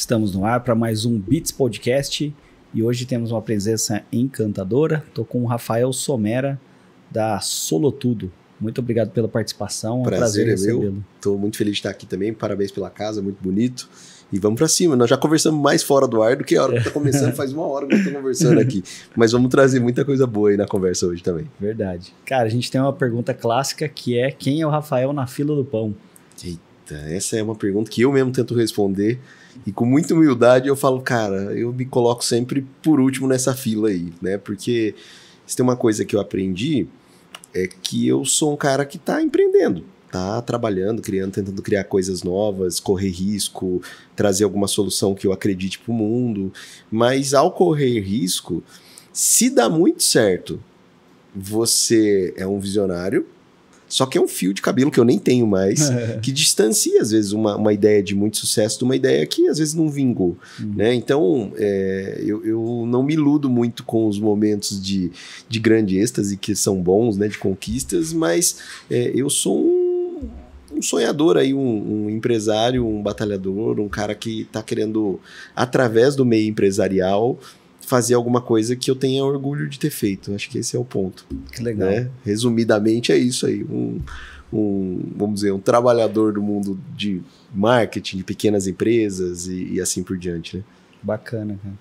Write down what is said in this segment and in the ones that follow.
Estamos no ar para mais um Beats Podcast e hoje temos uma presença encantadora. Estou com o Rafael Somera da Solotudo. Muito obrigado pela participação. É um prazer, prazer é meu. Estou muito feliz de estar aqui também. Parabéns pela casa, muito bonito. E vamos para cima. Nós já conversamos mais fora do ar do que a hora que está começando. Faz uma hora que eu estou conversando aqui. Mas vamos trazer muita coisa boa aí na conversa hoje também. Verdade. Cara, a gente tem uma pergunta clássica que é quem é o Rafael na fila do pão? Eita, essa é uma pergunta que eu mesmo tento responder e com muita humildade eu falo, cara, eu me coloco sempre por último nessa fila aí, né? Porque se tem uma coisa que eu aprendi é que eu sou um cara que tá empreendendo, tá trabalhando, criando, tentando criar coisas novas, correr risco, trazer alguma solução que eu acredite pro mundo. Mas ao correr risco, se dá muito certo, você é um visionário, só que é um fio de cabelo que eu nem tenho mais, é. que distancia, às vezes, uma, uma ideia de muito sucesso de uma ideia que, às vezes, não vingou. Uhum. Né? Então, é, eu, eu não me iludo muito com os momentos de, de grande êxtase, que são bons, né, de conquistas, mas é, eu sou um, um sonhador aí, um, um, empresário, um batalhador, um cara que está querendo, através do meio empresarial, fazer alguma coisa que eu tenha orgulho de ter feito. Acho que esse é o ponto. Que legal. Né? Resumidamente, é isso aí. Um, um, vamos dizer, um trabalhador do mundo de marketing, de pequenas empresas e, e assim por diante, né? Bacana, cara.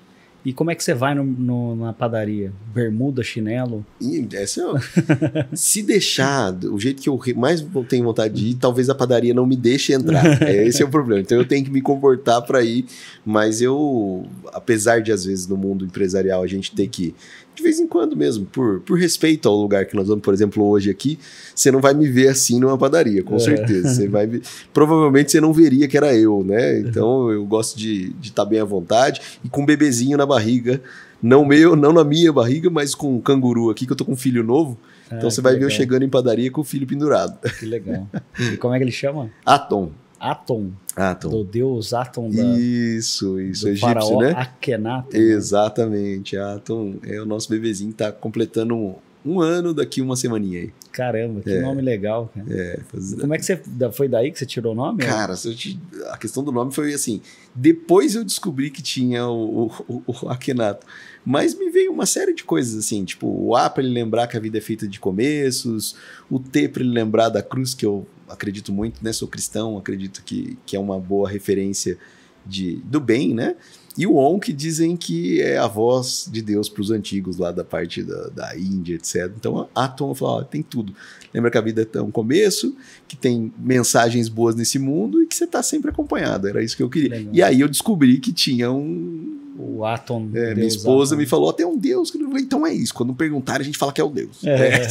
E como é que você vai no, no, na padaria? Bermuda, chinelo? E é se deixar, o jeito que eu mais tenho vontade de ir, talvez a padaria não me deixe entrar. É, esse é o problema. Então eu tenho que me comportar para ir. Mas eu, apesar de às vezes no mundo empresarial a gente ter que de vez em quando mesmo, por, por respeito ao lugar que nós vamos, por exemplo, hoje aqui, você não vai me ver assim numa padaria, com é. certeza. Você vai me... Provavelmente você não veria que era eu, né? Uhum. Então eu gosto de estar tá bem à vontade e com um bebezinho na barriga. Não meu, não na minha barriga, mas com um canguru aqui, que eu tô com um filho novo. Ah, então você vai legal. ver eu chegando em padaria com o filho pendurado. Que legal. E como é que ele chama? Atom. Atom. Atom. Do deus Atom da, Isso, isso. Do é egípcio, faraó né? Akenaton. Né? Exatamente. Né? Atom é o nosso bebezinho, tá completando um ano daqui uma semaninha aí. Caramba, que é. nome legal, cara. É, é. Como é que você. Foi daí que você tirou o nome? Cara, te... a questão do nome foi assim. Depois eu descobri que tinha o, o, o Akenato. Mas me veio uma série de coisas assim, tipo o A para ele lembrar que a vida é feita de começos, o T para ele lembrar da cruz que eu acredito muito, né? Sou cristão, acredito que, que é uma boa referência de, do bem, né? E o On, que dizem que é a voz de Deus para os antigos lá da parte da, da Índia, etc. Então, Atom falou: tem tudo. Lembra que a vida é um começo, que tem mensagens boas nesse mundo e que você está sempre acompanhado. Era isso que eu queria. Legal. E aí eu descobri que tinha um, o Atom. É, minha esposa Atom. me falou, até um Deus. Eu então é isso. Quando perguntar, a gente fala que é o Deus. É.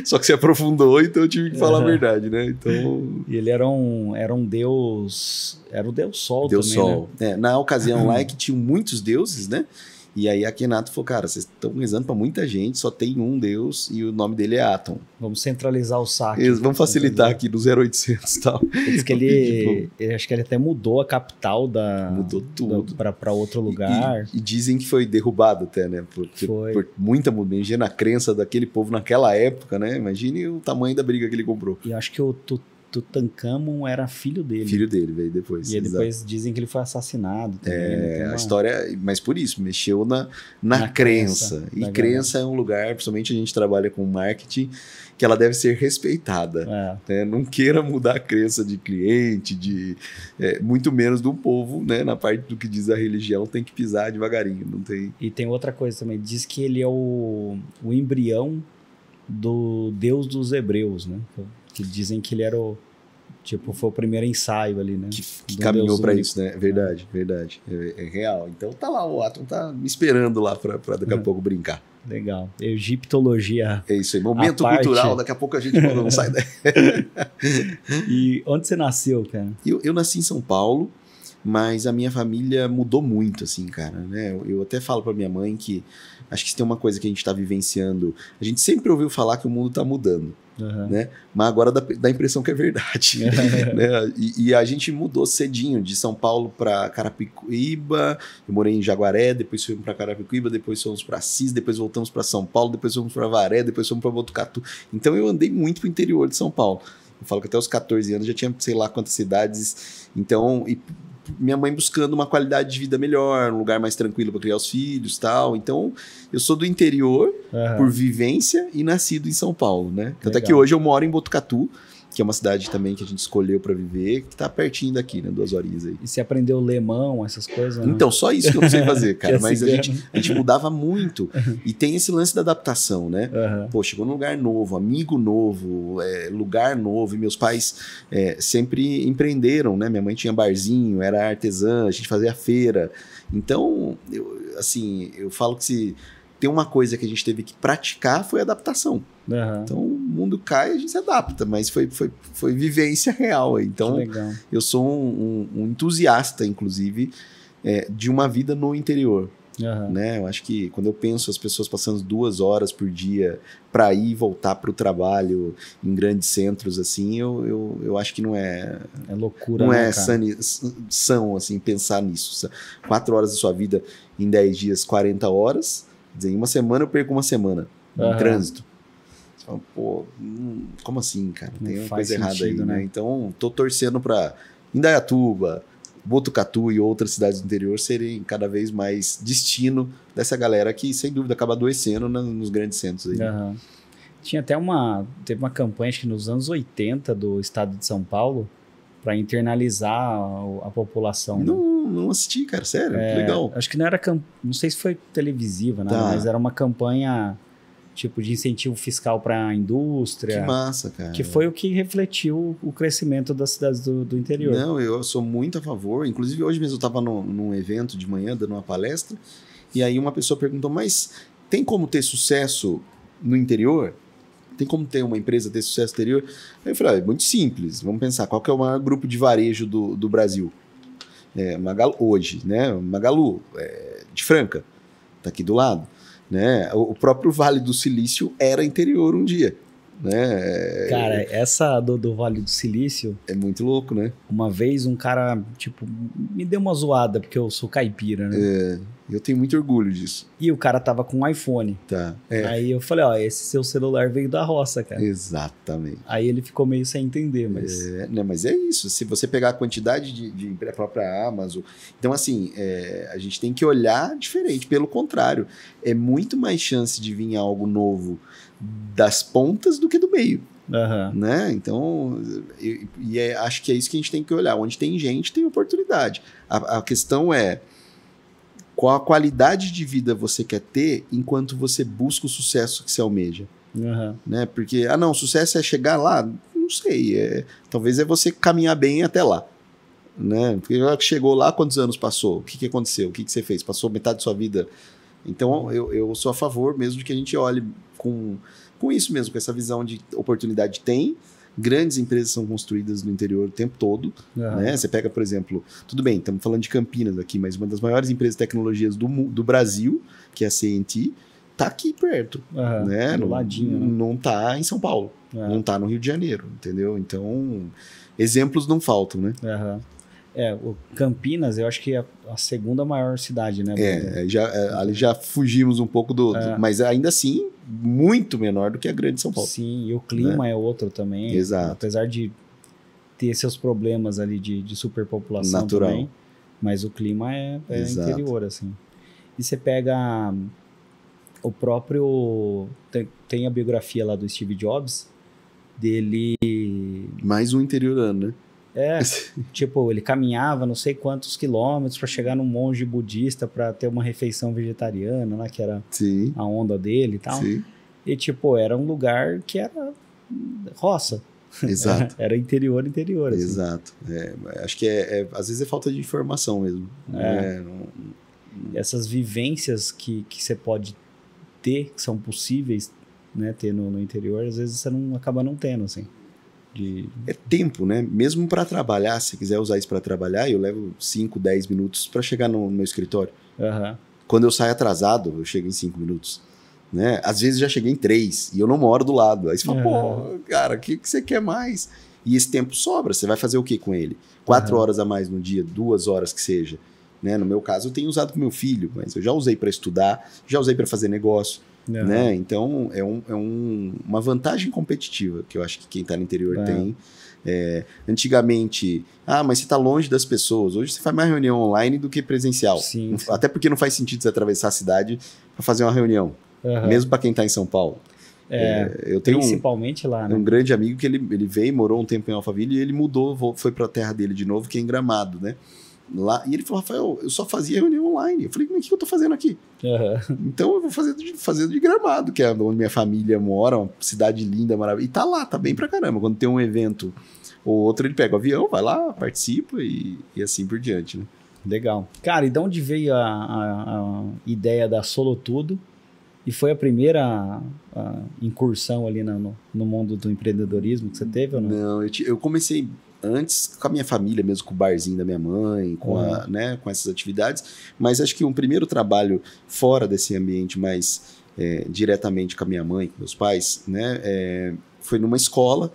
Só que se aprofundou, então eu tive que falar a verdade, né? Então... E ele era um, era um Deus... Era o Deus Sol Deus também, né? Sol. Né? na ocasião lá é que tinham muitos deuses, né? E aí Kenato falou, cara, vocês estão rezando para muita gente, só tem um Deus e o nome dele é Atom. Vamos centralizar o saque. Eles facilitar aqui do 0800 e tal. Diz que ele, ele, acho que ele até mudou a capital da... Mudou tudo. para outro lugar. E, e, e, dizem que foi derrubado até, né? Por, foi. por muita mudança na crença daquele povo naquela época, né? Imagine o tamanho da briga que ele comprou. E acho que o Tutu Tutankhamon era filho dele. Filho dele, veio depois. E depois dizem que ele foi assassinado. Também, é, né? a história, mas por isso, mexeu na, na, na crença. crença. E galera. crença é um lugar, principalmente a gente trabalha com marketing, que ela deve ser respeitada. É. Né? Não queira mudar a crença de cliente, de é, muito menos do povo, né? Na parte do que diz a religião, tem que pisar devagarinho, não tem. E tem outra coisa também, diz que ele é o, o embrião do Deus dos Hebreus, né? que dizem que ele era o Tipo, foi o primeiro ensaio ali, né? Que, que caminhou para isso, né? Verdade, é. verdade. É, é, real. Então tá lá, o Atom tá me esperando lá para daqui a é. pouco brincar. Legal. Egiptologia. É isso aí. Momento cultural, daqui a pouco a gente não sai daí. e onde você nasceu, cara? Eu, eu nasci em São Paulo, mas a minha família mudou muito, assim, cara, né? Eu, eu até falo para minha mãe que acho que se tem uma coisa que a gente está vivenciando, a gente sempre ouviu falar que o mundo está mudando. Uhum. Né? Mas agora dá, dá, a impressão que é verdade. É. né? E, e, a gente mudou cedinho de São Paulo para Carapicuíba. Eu morei em Jaguaré, depois fomos para Carapicuíba, depois fomos para Assis, depois voltamos para São Paulo, depois fomos para Varé, depois fomos para Botucatu. Então eu andei muito para o interior de São Paulo. Eu falo que até os 14 anos já tinha sei lá quantas cidades. Então, e minha mãe buscando uma qualidade de vida melhor, um lugar mais tranquilo para criar os filhos, tal. Então, eu sou do interior uhum. por vivência e nascido em São Paulo, né? Até que hoje eu moro em Botucatu que é uma cidade também que a gente escolheu para viver, que tá pertinho daqui, né? Duas horinhas aí. E você aprendeu lemão, essas coisas? Né? Então, só isso que eu não sei fazer, cara. Assim mas a é. gente, a gente mudava muito. E tem esse lance da adaptação, né? Uhum. Pô, chegou num lugar novo, amigo novo, é, lugar novo. E meus pais é, sempre empreenderam, né? Minha mãe tinha barzinho, era artesã, a gente fazia feira. Então, eu, assim, eu falo que se tem uma coisa que a gente teve que praticar foi a adaptação. Uhum. Então, mundo cai, a gente se adapta, mas foi, foi, foi vivência real. Então, eu sou um, um, um entusiasta, inclusive, é, de uma vida no interior. Uhum. Né? Eu acho que quando eu penso as pessoas passando duas horas por dia para ir e voltar para o trabalho em grandes centros, assim, eu, eu, eu acho que não é. É loucura, Não né, é são, assim, pensar nisso. Quatro horas da sua vida em dez dias, 40 horas. Quer dizer, em uma semana eu perco uma semana uhum. em trânsito. Fala, pô, hum, como assim, cara? Tem uma coisa errada aí, né? né? Então, tô torcendo para Indaiatuba, Botucatu e outras cidades do interior serem cada vez mais destino dessa galera que, sem dúvida, acaba adoecendo nos grandes centros aí. Uhum. Tinha até uma. Teve uma campanha, acho que nos anos 80 do estado de São Paulo, para internalizar a, a população. Né? Não, né? não assisti, cara, sério, é, legal. Acho que não era. Não sei se foi televisiva, né? Tá. mas era uma campanha tipo de incentivo fiscal para a indústria. Que massa, cara. Que foi o que refletiu o crescimento das cidades do, do interior. Não, eu sou muito a favor. Inclusive, hoje mesmo eu estava num evento de manhã, dando uma palestra, e aí uma pessoa perguntou: Mas tem como ter sucesso no interior? Tem como ter uma empresa ter sucesso no interior? Aí eu falei: ah, é muito simples. Vamos pensar: qual que é o maior grupo de varejo do, do Brasil? É, Magalu, hoje, né? Magalu, é, de Franca, tá aqui do lado. Né? O próprio Vale do Silício era interior um dia. Né? Cara, essa do, do Vale do Silício. É muito louco, né? Uma vez um cara, tipo, me deu uma zoada, porque eu sou caipira, né? É. Eu tenho muito orgulho disso. E o cara tava com um iPhone. Tá. É. Aí eu falei, ó, esse seu celular veio da roça, cara. Exatamente. Aí ele ficou meio sem entender, mas. É, né, mas é isso. Se você pegar a quantidade de, de a própria Amazon. Então, assim, é, a gente tem que olhar diferente. Pelo contrário, é muito mais chance de vir algo novo das pontas do que do meio. Uhum. Né? Então, e, e é, acho que é isso que a gente tem que olhar. Onde tem gente, tem oportunidade. A, a questão é qual a qualidade de vida você quer ter enquanto você busca o sucesso que você almeja. Uhum. Né? Porque, ah, não, sucesso é chegar lá? Não sei. É, talvez é você caminhar bem até lá. Né? Porque já que chegou lá, quantos anos passou? O que, que aconteceu? O que, que você fez? Passou metade da sua vida? Então, eu, eu sou a favor mesmo de que a gente olhe com, com isso mesmo, com essa visão de oportunidade tem, grandes empresas são construídas no interior o tempo todo. Uhum. Né? Você pega, por exemplo, tudo bem, estamos falando de Campinas aqui, mas uma das maiores empresas de tecnologias do, do Brasil, que é a CNT, tá aqui perto, uhum. né? Tá do não, ladinho. Né? Não tá em São Paulo, uhum. não tá no Rio de Janeiro, entendeu? Então, exemplos não faltam, né? Uhum. É, o Campinas, eu acho que é a segunda maior cidade, né? É, é já, é, ali já fugimos um pouco do, é. do, Mas ainda assim, muito menor do que a grande São Paulo. Sim, e o clima né? é outro também. Exato. Apesar de ter seus problemas ali de, de superpopulação Natural. também. Mas o clima é, é interior, assim. E você pega hum, o próprio... Tem, tem a biografia lá do Steve Jobs, dele... Mais um interiorano, né? É, tipo, ele caminhava não sei quantos quilômetros para chegar num monge budista para ter uma refeição vegetariana, né, que era Sim. a onda dele e tal. Sim. E tipo, era um lugar que era roça. Exato. era interior, interior. Assim. Exato. É, acho que é, é, às vezes é falta de informação mesmo. Né? É. Não, não... Essas vivências que, que você pode ter, que são possíveis né, ter no, no interior, às vezes você não acaba não tendo, assim. De... É tempo, né? Mesmo para trabalhar, se quiser usar isso para trabalhar, eu levo 5, 10 minutos para chegar no, meu escritório. Uhum. Quando eu saio atrasado, eu chego em 5 minutos. Né? Às vezes já cheguei em 3 e eu não moro do lado. Aí você fala, uhum. pô, cara, o que, que você quer mais? E esse tempo sobra, você vai fazer o que com ele? Quatro uhum. horas a mais no dia, duas horas que seja. Né? No meu caso, eu tenho usado com meu filho, mas eu já usei para estudar, já usei para fazer negócio, né? Então, é, um, é um, uma vantagem competitiva que eu acho que quem está no interior é. tem. É, antigamente, ah, mas você está longe das pessoas. Hoje você faz mais reunião online do que presencial. Sim, sim. Até porque não faz sentido você atravessar a cidade para fazer uma reunião, uhum. mesmo para quem está em São Paulo. É, é eu tenho principalmente um, lá, né? um grande amigo que ele, ele veio, morou um tempo em Alphaville e ele mudou, foi para a terra dele de novo, que é em Gramado, né? Lá, e ele falou, Rafael, eu só fazia reunião online. Eu falei, mas o que eu tô fazendo aqui? Uhum. Então eu vou fazer de, fazer de Gramado, que é onde minha família mora, uma cidade linda, maravilhosa. E tá lá, tá bem pra caramba. Quando tem um evento ou outro, ele pega o avião, vai lá, participa e, e assim por diante, né? Legal. Cara, e de onde veio a, a, a ideia da solo tudo? E foi a primeira a, incursão ali no, no, mundo do empreendedorismo que você teve ou não? Não, eu, te, eu comecei antes com a minha família mesmo, com o barzinho da minha mãe, com, uhum. a, né, com essas atividades, mas acho que um primeiro trabalho fora desse ambiente mais é, diretamente com a minha mãe, com meus pais, né, é, foi numa escola,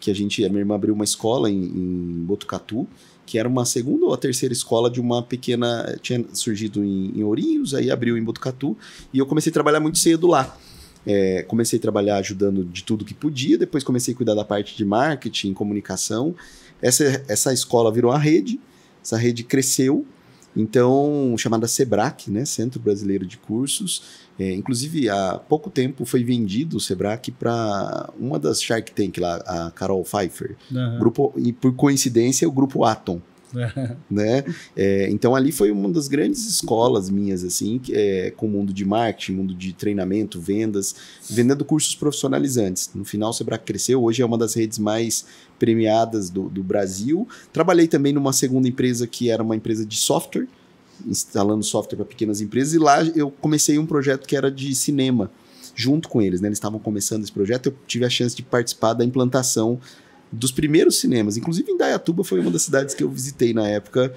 que a gente, a minha irmã abriu uma escola em, em Botucatu, que era uma segunda ou a terceira escola de uma pequena. tinha surgido em, em Ourinhos, aí abriu em Botucatu, e eu comecei a trabalhar muito cedo lá. É, comecei a trabalhar ajudando de tudo que podia, depois comecei a cuidar da parte de marketing, comunicação, essa, essa escola virou a rede, essa rede cresceu, então, chamada SEBRAC, né, Centro Brasileiro de Cursos. É, inclusive, há pouco tempo foi vendido o SEBRAC para uma das Shark Tank lá, a Carol Pfeiffer. Uhum. Grupo, e por coincidência, o grupo Atom. né? É, então ali foi uma das grandes escolas minhas assim, é, com o mundo de marketing, mundo de treinamento, vendas, vendendo cursos profissionalizantes. No final o Sebrae cresceu, hoje é uma das redes mais premiadas do, do Brasil. Trabalhei também numa segunda empresa que era uma empresa de software, instalando software para pequenas empresas, e lá eu comecei um projeto que era de cinema, junto com eles, né? Eles estavam começando esse projeto, eu tive a chance de participar da implantação dos primeiros cinemas. Inclusive, em Dayatuba foi uma das cidades que eu visitei na época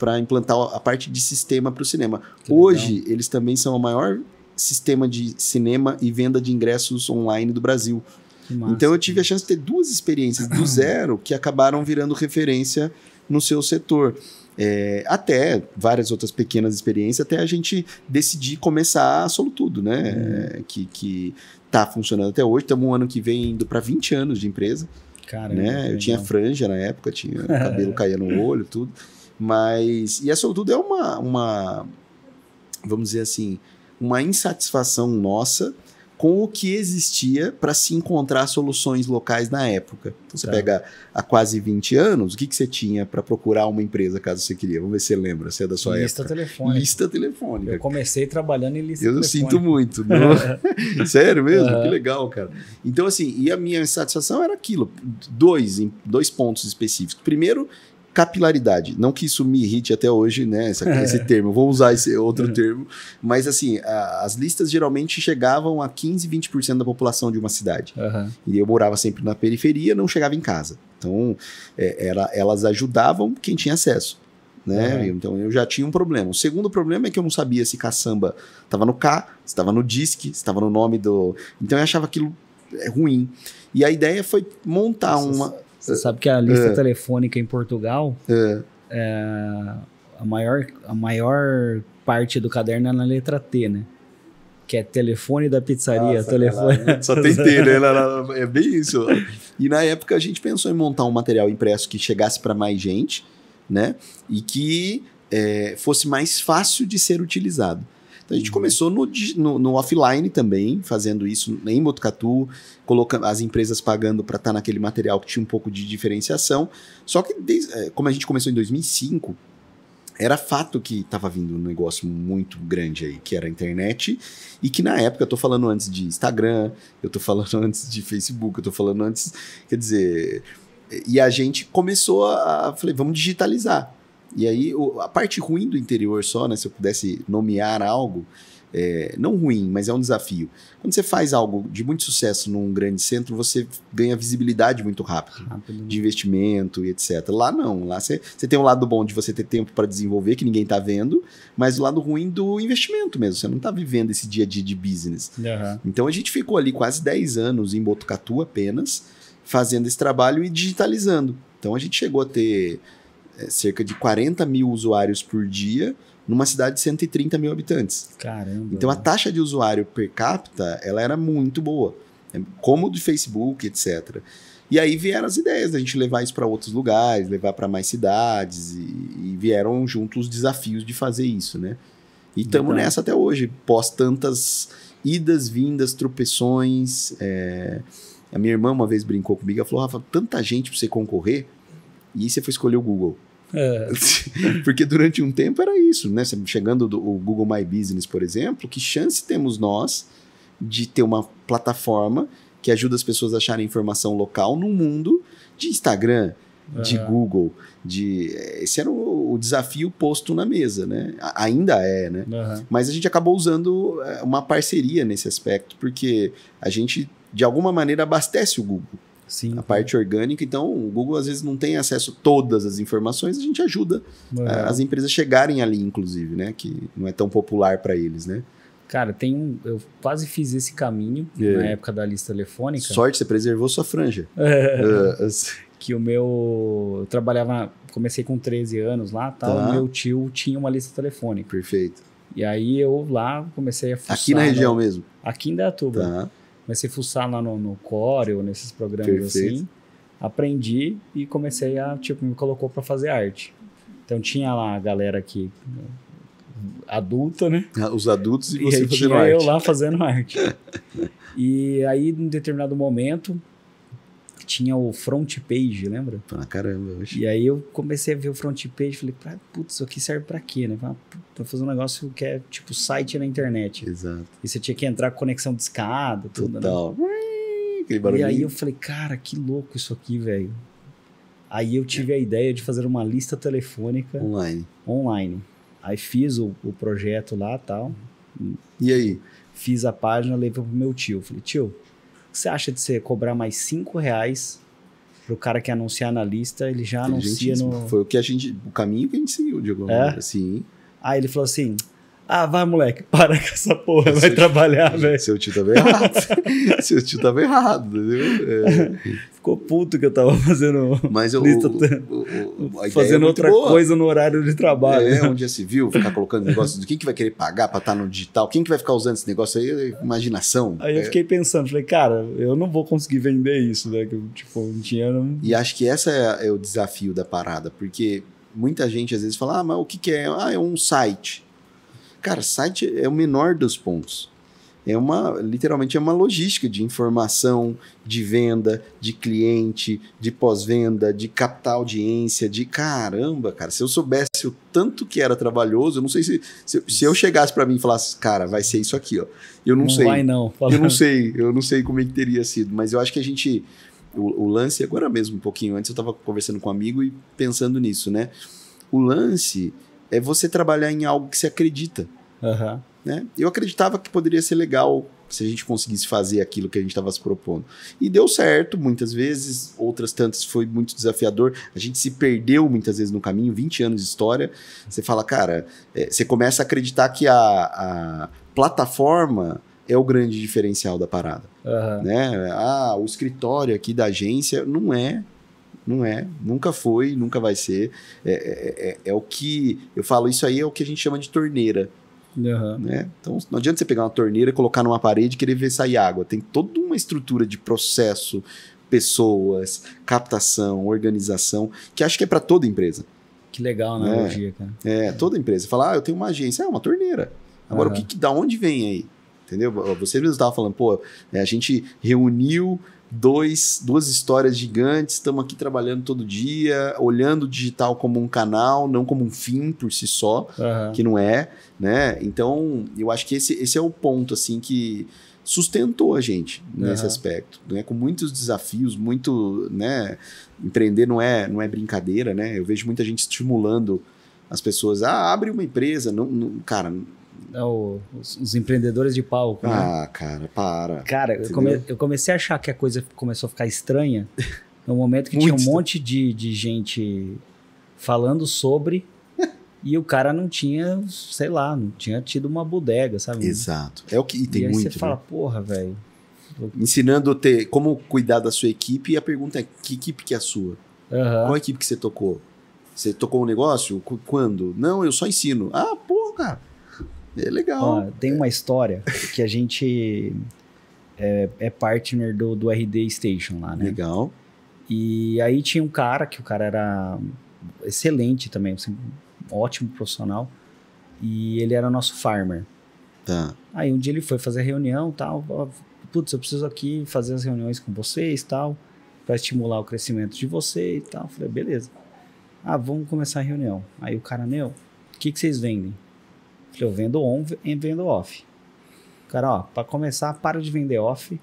para implantar a parte de sistema para o cinema. Que Hoje, legal. eles também são o maior sistema de cinema e venda de ingressos online do Brasil então eu tive a chance de ter duas experiências do zero que acabaram virando referência no seu setor. É, até várias outras pequenas experiências, até a gente decidir começar a Solutudo, né? Uhum. Que, que tá funcionando até hoje. Estamos um ano que vem indo para 20 anos de empresa. Caramba, né? Eu tinha franja na época, tinha cabelo caía no olho, tudo. Mas. E a é Solutudo é uma, uma. Vamos dizer assim. Uma insatisfação nossa com o que existia para se encontrar soluções locais na época. Então, você tá. pega há quase 20 anos, o que, que você tinha para procurar uma empresa caso você queria? Vamos ver se você lembra, se é da sua lista época. Telefônica. Lista telefônica. Eu comecei trabalhando em lista Eu telefônica. Eu sinto muito. Sério mesmo? Uhum. Que legal, cara. Então, assim, e a minha satisfação era aquilo. Dois, dois pontos específicos. Primeiro, capilaridade. Não que isso me irrite até hoje, né? Esse, é. esse termo, vou usar esse outro é. termo. Mas assim, a, as listas geralmente chegavam a 15, 20% da população de uma cidade. Uhum. E eu morava sempre na periferia, não chegava em casa. Então, é, era, elas ajudavam quem tinha acesso. Né? Uhum. Então eu já tinha um problema. O segundo problema é que eu não sabia se caçamba estava no K, estava no disque, estava no nome do. Então eu achava aquilo é, ruim. E a ideia foi montar uma você é. sabe que a lista é. telefônica em Portugal, é. É, a, maior, a maior parte do caderno é na letra T, né? que é telefone da pizzaria, Nossa, ah, telefone. Cara, só tem T, né? É bem isso. E na época a gente pensou em montar um material impresso que chegasse para mais gente, né? E que é, fosse mais fácil de ser utilizado. Então a gente começou no, no, no offline também, fazendo isso em Botucatu, colocando as empresas pagando para estar tá naquele material que tinha um pouco de diferenciação. Só que desde, é, como a gente começou em 2005, era fato que estava vindo um negócio muito grande aí, que era a internet, e que na época eu tô falando antes de Instagram, eu tô falando antes de Facebook, eu tô falando antes, quer dizer, e a gente começou a, falei, vamos digitalizar. E aí, a parte ruim do interior só, né? Se eu pudesse nomear algo, é, não ruim, mas é um desafio. Quando você faz algo de muito sucesso num grande centro, você ganha visibilidade muito rápido, rápido. Né? de investimento e etc. Lá não, lá você, você tem o um lado bom de você ter tempo para desenvolver, que ninguém está vendo, mas o lado ruim do investimento mesmo, você não está vivendo esse dia a dia de business. Uhum. Então a gente ficou ali quase 10 anos em Botucatu apenas, fazendo esse trabalho e digitalizando. Então a gente chegou a ter é, cerca de 40 mil usuários por dia numa cidade de 130 mil habitantes. Caramba. Então a né? taxa de usuário per capita ela era muito boa, né? como de Facebook, etc. E aí vieram as ideias da gente levar isso para outros lugares, levar para mais cidades e, e, vieram junto os desafios de fazer isso, né? E estamos nessa até hoje, pós tantas idas, vindas, tropeções. É... A minha irmã uma vez brincou comigo, ela falou: Rafa, tanta gente para você concorrer e você foi escolher o Google. É. Porque durante um tempo era isso, né? Chegando do, o Google My Business, por exemplo, que chance temos nós de ter uma plataforma que ajuda as pessoas a acharem informação local no mundo de Instagram, é. de Google, de eh, esse era o, o, desafio posto na mesa, né? A, ainda é, né? Uhum. Mas a gente acabou usando eh, uma parceria nesse aspecto porque a gente de alguma maneira abastece o Google. Sim. a parte orgânica. Então, o Google às vezes não tem acesso a todas as informações, a gente ajuda é. Eh, as empresas chegarem ali, inclusive, né? Que não é tão popular para eles, né? Cara, tem um, eu quase fiz esse caminho é. na época da lista telefônica. Sorte, você preservou sua franja. É. Eh, que o meu. Eu trabalhava. Comecei com 13 anos lá, tal, tá. meu tio tinha uma lista telefônica. Perfeito. E aí eu lá comecei a fuçar, Aqui na região né? mesmo? Aqui em Datuba. Tá comecei a fuçar lá no, no Core ou nesses programas Perfeito. assim. Aprendi e comecei a, tipo, me colocou para fazer arte. Então tinha lá a galera aqui adulta, né? Ah, os adultos e você e fazendo tinha arte. eu lá fazendo arte. e aí, em determinado momento, tinha o front page, lembra? Pra caramba, hoje. E aí eu comecei a ver o front page, falei, putz, isso aqui serve para quê, né? Falei, ah, fazer um negócio que é tipo site na internet. Exato. E você tinha que entrar com conexão escada, tudo, né? Total. né? E aí eu falei, cara, que louco isso aqui, velho. Aí eu tive a ideia de fazer uma lista telefônica. Online. Online. Aí fiz o, o projeto lá tal. E aí? Fiz a página, levei pro meu tio. Falei, tio, que você acha de você cobrar mais cinco reais pro cara que é anunciar na lista, ele já anuncia no... Foi o que a gente... O caminho que a gente seguiu, Diego. é? sim. Aí ah, ele falou assim... Ah, vai, moleque, para com essa porra, vai trabalhar, velho. Seu tio tava errado. seu tio tava errado, entendeu? É ficou puto que eu tava fazendo. Mas eu. Lista, o, o, fazendo é outra boa. coisa no horário de trabalho. É, um dia se viu, ficar colocando negócio do quem que vai querer pagar pra estar tá no digital, quem que vai ficar usando esse negócio aí? Imaginação. Aí é. eu fiquei pensando, falei, cara, eu não vou conseguir vender isso, né? Que, tipo, um dinheiro. E acho que esse é, é o desafio da parada, porque muita gente às vezes fala, ah, mas o que, que é? Ah, é um site. Cara, site é o menor dos pontos é uma literalmente é uma logística de informação, de venda, de cliente, de pós-venda, de captar audiência, de caramba, cara, se eu soubesse o tanto que era trabalhoso, eu não sei se se, se eu chegasse para mim e falasse, cara, vai ser isso aqui, ó. Eu não, não sei. Vai não. Falando. Eu não sei, eu não sei como é que teria sido, mas eu acho que a gente o, o lance agora mesmo um pouquinho antes eu estava conversando com um amigo e pensando nisso, né? O lance é você trabalhar em algo que você acredita. Uhum. Né? Eu acreditava que poderia ser legal se a gente conseguisse fazer aquilo que a gente estava se propondo. E deu certo muitas vezes, outras tantas foi muito desafiador. A gente se perdeu muitas vezes no caminho, 20 anos de história. Você fala, cara, é, você começa a acreditar que a, a, plataforma é o grande diferencial da parada. Uhum. Né? Ah, o escritório aqui da agência não é. Não é, nunca foi, nunca vai ser. É, é, é, é o que. Eu falo, isso aí é o que a gente chama de torneira Uhum. Né? Então não adianta você pegar uma torneira, colocar numa parede e querer ver sair água. Tem toda uma estrutura de processo, pessoas, captação, organização, que acho que é para toda empresa. Que legal a é. analogia, é, cara. É, toda empresa. Falar, ah, eu tenho uma agência, é uma torneira. Agora, uhum. o que, que, da onde vem aí? Entendeu? Você mesmo estava falando, pô, é, a gente reuniu dois, duas histórias gigantes, estamos aqui trabalhando todo dia, olhando o digital como um canal, não como um fim por si só, uhum. que não é, né? Então, eu acho que esse, esse é o ponto, assim, que sustentou a gente nesse uhum. aspecto, né? Com muitos desafios, muito, né? Empreender não é, não é brincadeira, né? Eu vejo muita gente estimulando as pessoas, ah, abre uma empresa, não, não cara né, os, os, empreendedores de palco. Né? Ah, né? cara, para. Cara, eu, come, eu, comecei a achar que a coisa começou a ficar estranha no momento que tinha um monte de, de gente falando sobre e o cara não tinha, sei lá, não tinha tido uma bodega, sabe? Exato. É o que e tem e aí muito. Você né? fala, porra, velho. Ensinando ter como cuidar da sua equipe e a pergunta é que equipe que é a sua? Uhum. Qual equipe que você tocou? Você tocou um negócio? Quando? Não, eu só ensino. Ah, porra, cara. É legal. Ó, tem uma história que a gente é, é partner do, do RD Station lá, né? Legal. E aí tinha um cara, que o cara era excelente também, assim, ótimo profissional. E ele era nosso farmer. Tá. Aí um dia ele foi fazer reunião tal. Putz, eu preciso aqui fazer as reuniões com vocês tal. para estimular o crescimento de você e tal. Falei, beleza. Ah, vamos começar a reunião. Aí o cara, meu, o que, que vocês vendem? Falei, eu vendo on e vendo off. Cara, ó, pra começar, para de vender off.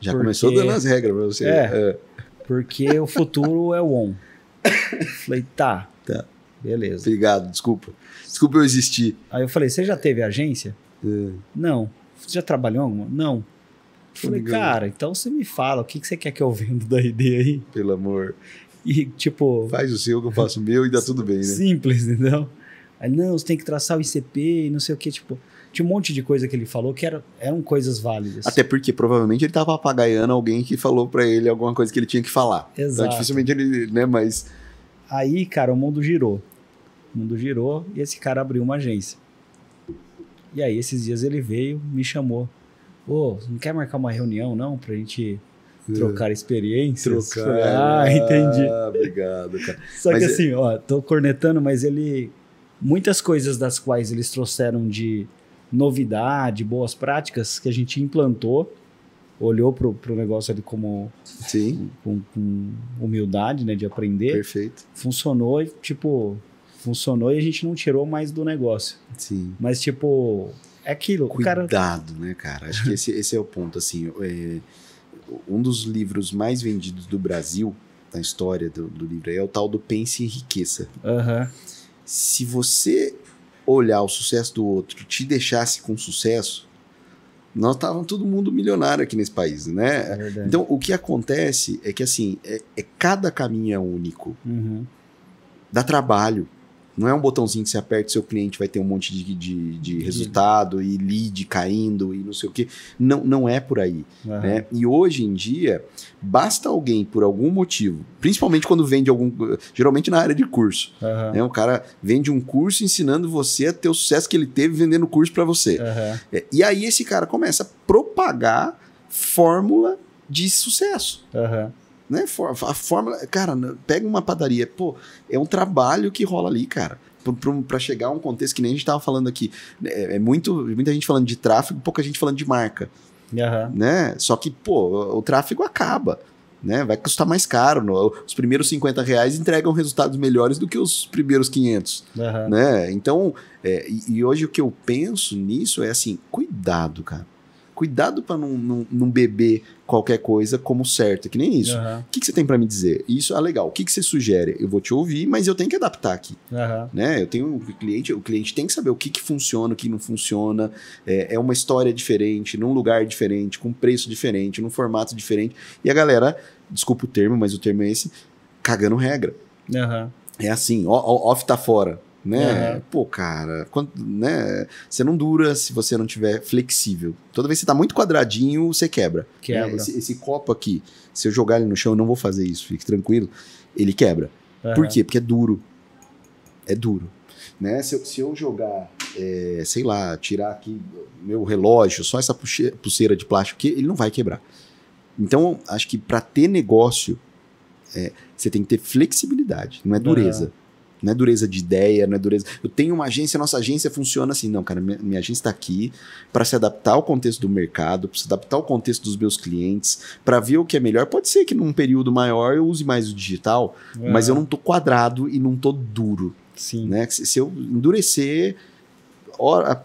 Já porque... começou dando as regras pra você. É, é. Porque o futuro é o on. Falei, tá. Tá. Beleza. Obrigado, desculpa. Desculpa eu existir. Aí eu falei, você já teve agência? É. Não. Você já trabalhou em alguma? Não. Falei, cara, então você me fala, o que, que você quer que eu vendo da ID aí? Pelo amor. E, tipo. Faz o seu, que eu faço o meu e dá tudo bem, né? Simples, entendeu? Aí, não, você tem que traçar o ICP e não sei o que, tipo. Tinha um monte de coisa que ele falou que era, eram coisas válidas. Até porque provavelmente ele estava apagaiando alguém que falou para ele alguma coisa que ele tinha que falar. Então, Exato. Então, dificilmente ele, né, mas... Aí, cara, o mundo girou. O mundo girou e esse cara abriu uma agência. E aí, esses dias ele veio, me chamou. Ô, oh, não quer marcar uma reunião, não? Pra gente é. trocar experiências? Trocar. Ah, ah, entendi. Ah, obrigado, cara. Só mas que assim, é ó, tô cornetando, mas ele muitas coisas das quais eles trouxeram de novidade, boas práticas que a gente implantou, olhou para o negócio ali como Sim. Com, com, humildade, né, de aprender. Perfeito. Funcionou e tipo funcionou e a gente não tirou mais do negócio. Sim. Mas tipo é aquilo. Cuidado, cara... né, cara? Acho que esse, esse é o ponto assim. É, um dos livros mais vendidos do Brasil na história do, do livro é o tal do Pense e Enriqueça. Aham. Uhum se você olhar o sucesso do outro te deixasse com sucesso, nós estávamos todo mundo milionário aqui nesse país, né? É então, o que acontece é que, assim, é, é cada caminho é único. Uhum. Dá trabalho. Não é um botãozinho que você aperta e seu cliente vai ter um monte de, de, de resultado e lead caindo e não sei o que. Não, não é por aí. Uhum. Né? E hoje em dia, basta alguém, por algum motivo, principalmente quando vende algum. Geralmente na área de curso. Uhum. Né? O cara vende um curso ensinando você a ter o sucesso que ele teve vendendo o curso para você. Uhum. E aí esse cara começa a propagar fórmula de sucesso. Uhum. Né? A fórmula. Cara, pega uma padaria. Pô, é um trabalho que rola ali, cara para chegar a um contexto que nem a gente estava falando aqui. Né, é, é, muito, muita gente falando de tráfego, pouca gente falando de marca. Uhum. Né? Só que, pô, o tráfego acaba. Né? Vai custar mais caro. No, os primeiros 50 reais entregam resultados melhores do que os primeiros 500. Uhum. Né? Então, é, e, e hoje o que eu penso nisso é assim: cuidado, cara cuidado para não, não, não, beber qualquer coisa como certo, é que nem isso. O uhum. que, que você tem para me dizer? Isso é legal. O que, que você sugere? Eu vou te ouvir, mas eu tenho que adaptar aqui. Uhum. Né? Eu tenho o cliente, o cliente tem que saber o que, que funciona, o que não funciona. É, é uma história diferente, num lugar diferente, com preço diferente, num formato diferente. E a galera, desculpa o termo, mas o termo é esse, cagando regra. Uhum. É assim, off tá fora né? Uhum. Pô, cara, quando, né? Você não dura se você não tiver flexível. Toda vez que você tá muito quadradinho, você quebra. Quebra. Né? Esse, esse, copo aqui, se eu jogar ele no chão, eu não vou fazer isso, fique tranquilo. Ele quebra. Uhum. Por quê? Porque é duro. É duro. Né? Se, eu, se eu jogar, é, sei lá, tirar aqui meu relógio, só essa pulseira de plástico ele não vai quebrar. Então, acho que para ter negócio, é, você tem que ter flexibilidade, não é dureza. Uhum. Não é dureza de ideia, não é dureza. Eu tenho uma agência, nossa agência funciona assim. Não, cara, minha, minha agência está aqui para se adaptar ao contexto do mercado, para se adaptar ao contexto dos meus clientes, para ver o que é melhor. Pode ser que num período maior eu use mais o digital, é. mas eu não tô quadrado e não tô duro. Sim. Né? Se, se eu endurecer,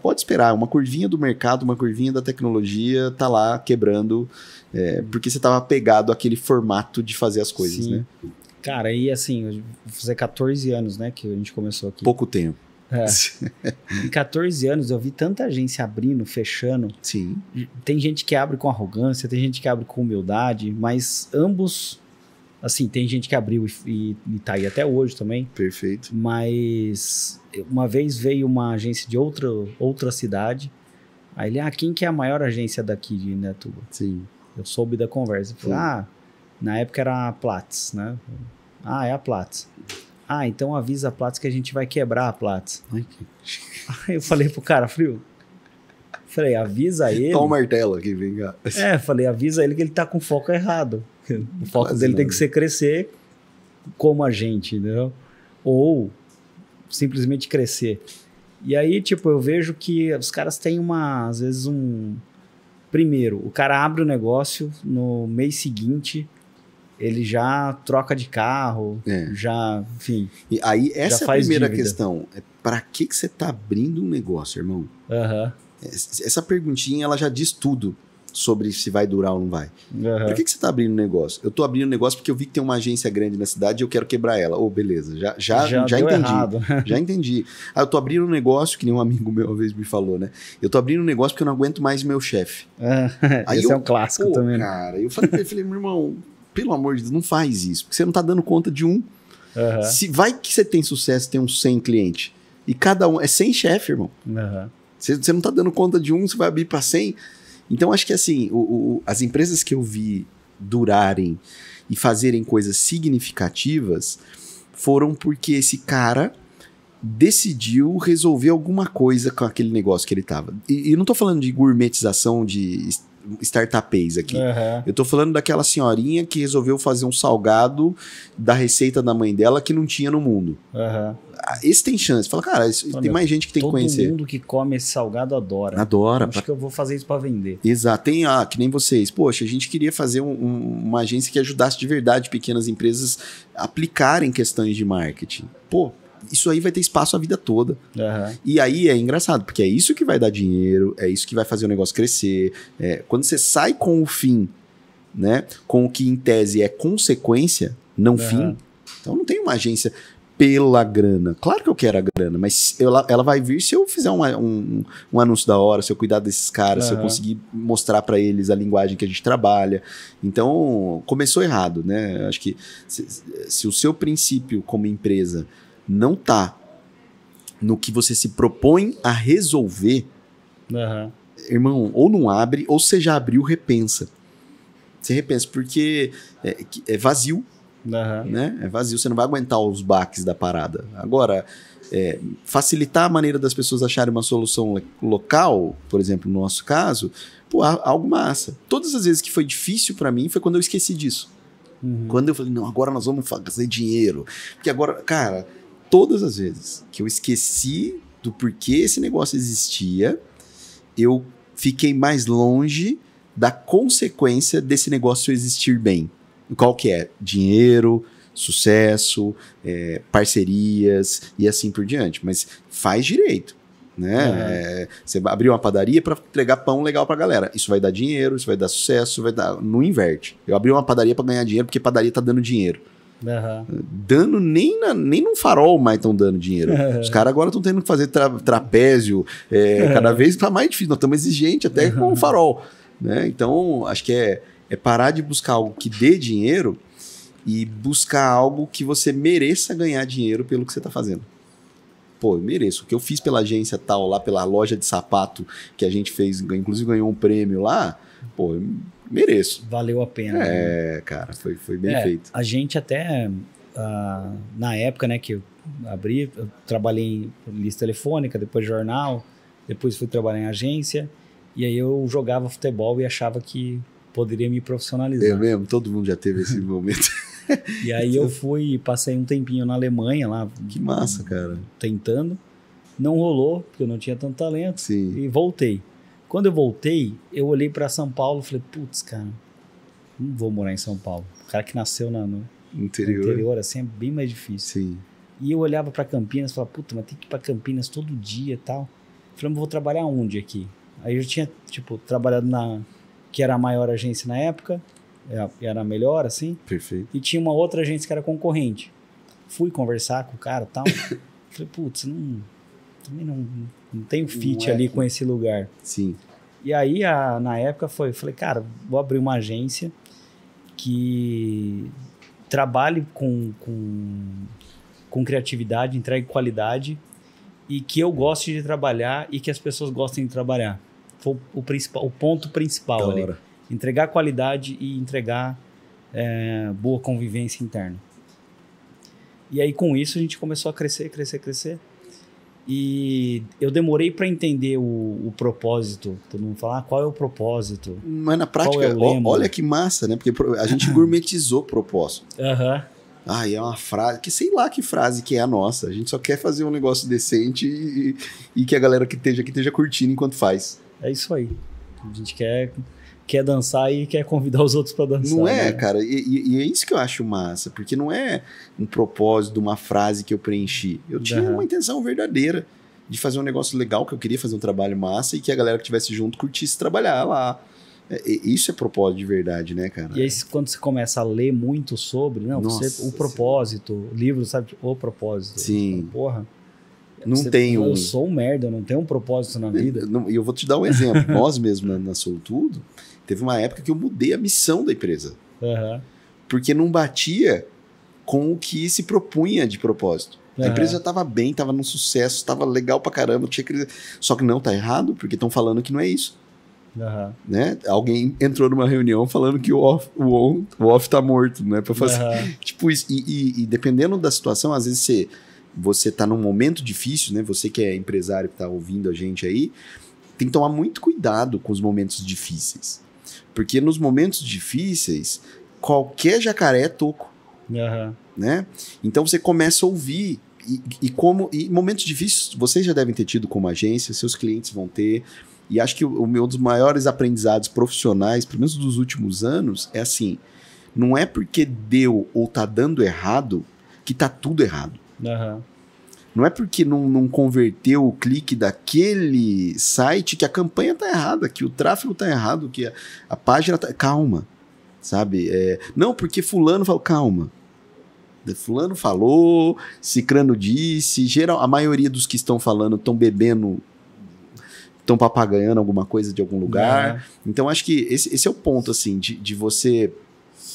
pode esperar, uma curvinha do mercado, uma curvinha da tecnologia tá lá quebrando, é, porque você estava apegado àquele formato de fazer as coisas, Sim. né? Cara, e assim, fazer 14 anos, né, que a gente começou aqui. Pouco tempo. É. em 14 anos eu vi tanta agência abrindo, fechando. Sim. Tem gente que abre com arrogância, tem gente que abre com humildade, mas ambos. Assim, tem gente que abriu e, e, tá aí até hoje também. Perfeito. Mas uma vez veio uma agência de outra, outra cidade. Aí ele, ah, quem que é a maior agência daqui de Netuba? Sim. Eu soube da conversa. Falei, ah, na época era a Platts, né? Ah, é a Platts. Ah, então avisa a Platts que a gente vai quebrar a Platts. Aí eu falei pro cara, frio. Falei, avisa ele. Toma o martelo aqui, vem cá. É, falei, avisa ele que ele tá com foco errado. O foco Quase dele nada. tem que ser crescer como a gente, entendeu? Ou simplesmente crescer. E aí, tipo, eu vejo que os caras têm uma, às vezes, um. Primeiro, o cara abre o negócio no mês seguinte ele já troca de carro, é. já, enfim. E aí, essa é a primeira dívida. questão. É, Para que, que você está abrindo um negócio, irmão? Uhum. Essa perguntinha, ela já diz tudo sobre se vai durar ou não vai. Uhum. Por que, que você está abrindo um negócio? Eu estou abrindo um negócio porque eu vi que tem uma agência grande na cidade e eu quero quebrar ela. Ô, oh, beleza, já, já, já, já entendi. Errado. já entendi. Ah, eu estou abrindo um negócio, que nem um amigo meu uma vez me falou, né? Eu estou abrindo um negócio porque eu não aguento mais meu chefe. É, esse eu, é um clássico também. Né? Cara, eu falei, eu falei, meu irmão, pelo amor de Deus, não faz isso, porque você não está dando conta de um. Uhum. Se vai que você tem sucesso, tem uns 100 clientes. E cada um é 100 chefe, irmão. Você, você, não está dando conta de um, você vai abrir para 100. Então acho que assim, o, o, as empresas que eu vi durarem e fazerem coisas significativas foram porque esse cara decidiu resolver alguma coisa com aquele negócio que ele tava. E, e não estou falando de gourmetização de startupês aqui. Uhum. Eu tô falando daquela senhorinha que resolveu fazer um salgado da receita da mãe dela que não tinha no mundo. Uhum. Esse tem chance. Fala, cara, isso, Olha, tem mais gente que tem que conhecer. Todo mundo que come esse salgado adora. Adora. acho pra... que eu vou fazer isso para vender. Exato. Tem, ah, que nem vocês. Poxa, a gente queria fazer um, um, uma agência que ajudasse de verdade pequenas empresas a aplicarem questões de marketing. Pô, isso aí vai ter espaço a vida toda. Uhum. E aí é engraçado, porque é isso que vai dar dinheiro, é isso que vai fazer o negócio crescer. É, quando você sai com o fim, né? Com o que em tese é consequência, não uhum. fim. Então não tem uma agência pela grana. Claro que eu quero a grana, mas ela, ela vai vir se eu fizer um, um, um anúncio da hora, se eu cuidar desses caras, uhum. se eu conseguir mostrar para eles a linguagem que a gente trabalha. Então, começou errado, né? acho que se, se o seu princípio como empresa não tá no que você se propõe a resolver, uhum. irmão, ou não abre, ou você já abriu, repensa. Você repensa, porque é, é vazio. Uhum. Né? É vazio, você não vai aguentar os baques da parada. Agora, é, facilitar a maneira das pessoas acharem uma solução local, por exemplo, no nosso caso, pô, algo massa. Todas as vezes que foi difícil para mim foi quando eu esqueci disso. Uhum. Quando eu falei, não, agora nós vamos fazer dinheiro. Porque agora, cara, todas as vezes que eu esqueci do porquê esse negócio existia, eu fiquei mais longe da consequência desse negócio existir bem. Qual que é? Dinheiro, sucesso, é, parcerias e assim por diante. Mas faz direito. Né? É, é você abriu uma padaria para entregar pão legal para galera. Isso vai dar dinheiro, isso vai dar sucesso, vai dar. Não inverte. Eu abri uma padaria para ganhar dinheiro porque padaria tá dando dinheiro. Uhum. nem, na, nem num farol mais estão dando dinheiro. Uhum. Os caras agora estão tendo que fazer tra, trapézio, é, cada vez está mais difícil. Nós estamos exigentes até com o farol. Né? Então, acho que é, é parar de buscar algo que dê dinheiro e buscar algo que você mereça ganhar dinheiro pelo que você está fazendo. Pô, eu mereço. O que eu fiz pela agência tal, lá pela loja de sapato que a gente fez, inclusive ganhou um prêmio lá, pô, eu mereço. Valeu a pena. É, né? cara, foi, foi bem é, feito. A gente até, uh, na época, né, que eu abri, eu trabalhei em lista telefônica, depois jornal, depois fui trabalhar em agência, e aí eu jogava futebol e achava que poderia me profissionalizar. É mesmo, todo mundo já teve esse momento. e aí eu fui, passei um tempinho na Alemanha lá. Que massa, cara. Tentando. Não rolou, porque eu não tinha tanto talento. Sim. E voltei. Quando eu voltei, eu olhei para São Paulo e falei, putz, cara, não vou morar em São Paulo. O cara que nasceu na, no interior. interior, assim, é bem mais difícil. Sim. E eu olhava para Campinas e falava, puta, mas tem que ir para Campinas todo dia e tal. Eu falei, mas vou trabalhar onde aqui? Aí eu tinha, tipo, trabalhado na... que era a maior agência na época, é era a melhor, assim. Perfeito. E tinha uma outra agência que era concorrente. Fui conversar com o cara e tal. falei, putz, não... Também não não tem um fit é ali com esse lugar. Sim. E aí, a, na época, foi, falei, cara, vou abrir uma agência que trabalhe com, com, com criatividade, entregue qualidade e que eu goste de trabalhar e que as pessoas gostem de trabalhar. Foi o, principal, o ponto principal da ali. Hora. Entregar qualidade e entregar é, boa convivência interna. E aí, com isso, a gente começou a crescer, crescer, crescer. E eu demorei para entender o, o, propósito. Todo mundo fala, ah, qual é o propósito? Mas na prática, é olha que massa, né? Porque a gente gourmetizou propósito. Aham. Uhum. Ah, é uma frase, que sei lá que frase que é a nossa. A gente só quer fazer um negócio decente e, e que a galera que esteja aqui esteja curtindo enquanto faz. É isso aí. A gente quer quer dançar e quer convidar os outros para dançar. Não é, né? cara, e, e, é isso que eu acho massa, porque não é um propósito, uma frase que eu preenchi. Eu tinha uhum. uma intenção verdadeira de fazer um negócio legal, que eu queria fazer um trabalho massa e que a galera que estivesse junto curtisse trabalhar lá. É, isso é propósito de verdade, né, cara? E aí, quando você começa a ler muito sobre, não, Nossa, você, o propósito, sim. livro, sabe? O propósito. Sim. Porra não Você, Eu sou um merda, eu não tenho um propósito na vida. E eu vou te dar um exemplo. Nós mesmo na, na Soltudo, teve uma época que eu mudei a missão da empresa. Uhum. Porque não batia com o que se propunha de propósito. Uhum. A empresa já estava bem, estava num sucesso, estava legal pra caramba, tinha que... só que não, tá errado, porque estão falando que não é isso. Uhum. Né? Alguém entrou numa reunião falando que o off, o on, o off tá morto, né? para fazer. Tipo isso. E, e, e, dependendo da situação, às vezes você você está num momento difícil, né? Você que é empresário que está ouvindo a gente aí, tem que tomar muito cuidado com os momentos difíceis. Porque nos momentos difíceis, qualquer jacaré é toco. Uhum. Né? Então você começa a ouvir. E, e como e momentos difíceis vocês já devem ter tido como agência, seus clientes vão ter. E acho que o, o meu um dos maiores aprendizados profissionais, pelo menos dos últimos anos, é assim: não é porque deu ou tá dando errado que tá tudo errado. Uhum. Não é porque não, não converteu o clique daquele site que a campanha tá errada, que o tráfego tá errado, que a, a página tá. Calma. Sabe? É, não, porque fulano falou, calma. Fulano falou, Cicrano disse, geral, a maioria dos que estão falando estão bebendo, estão papagaiando alguma coisa de algum lugar. É. Então, acho que esse, esse, é o ponto, assim, de, de você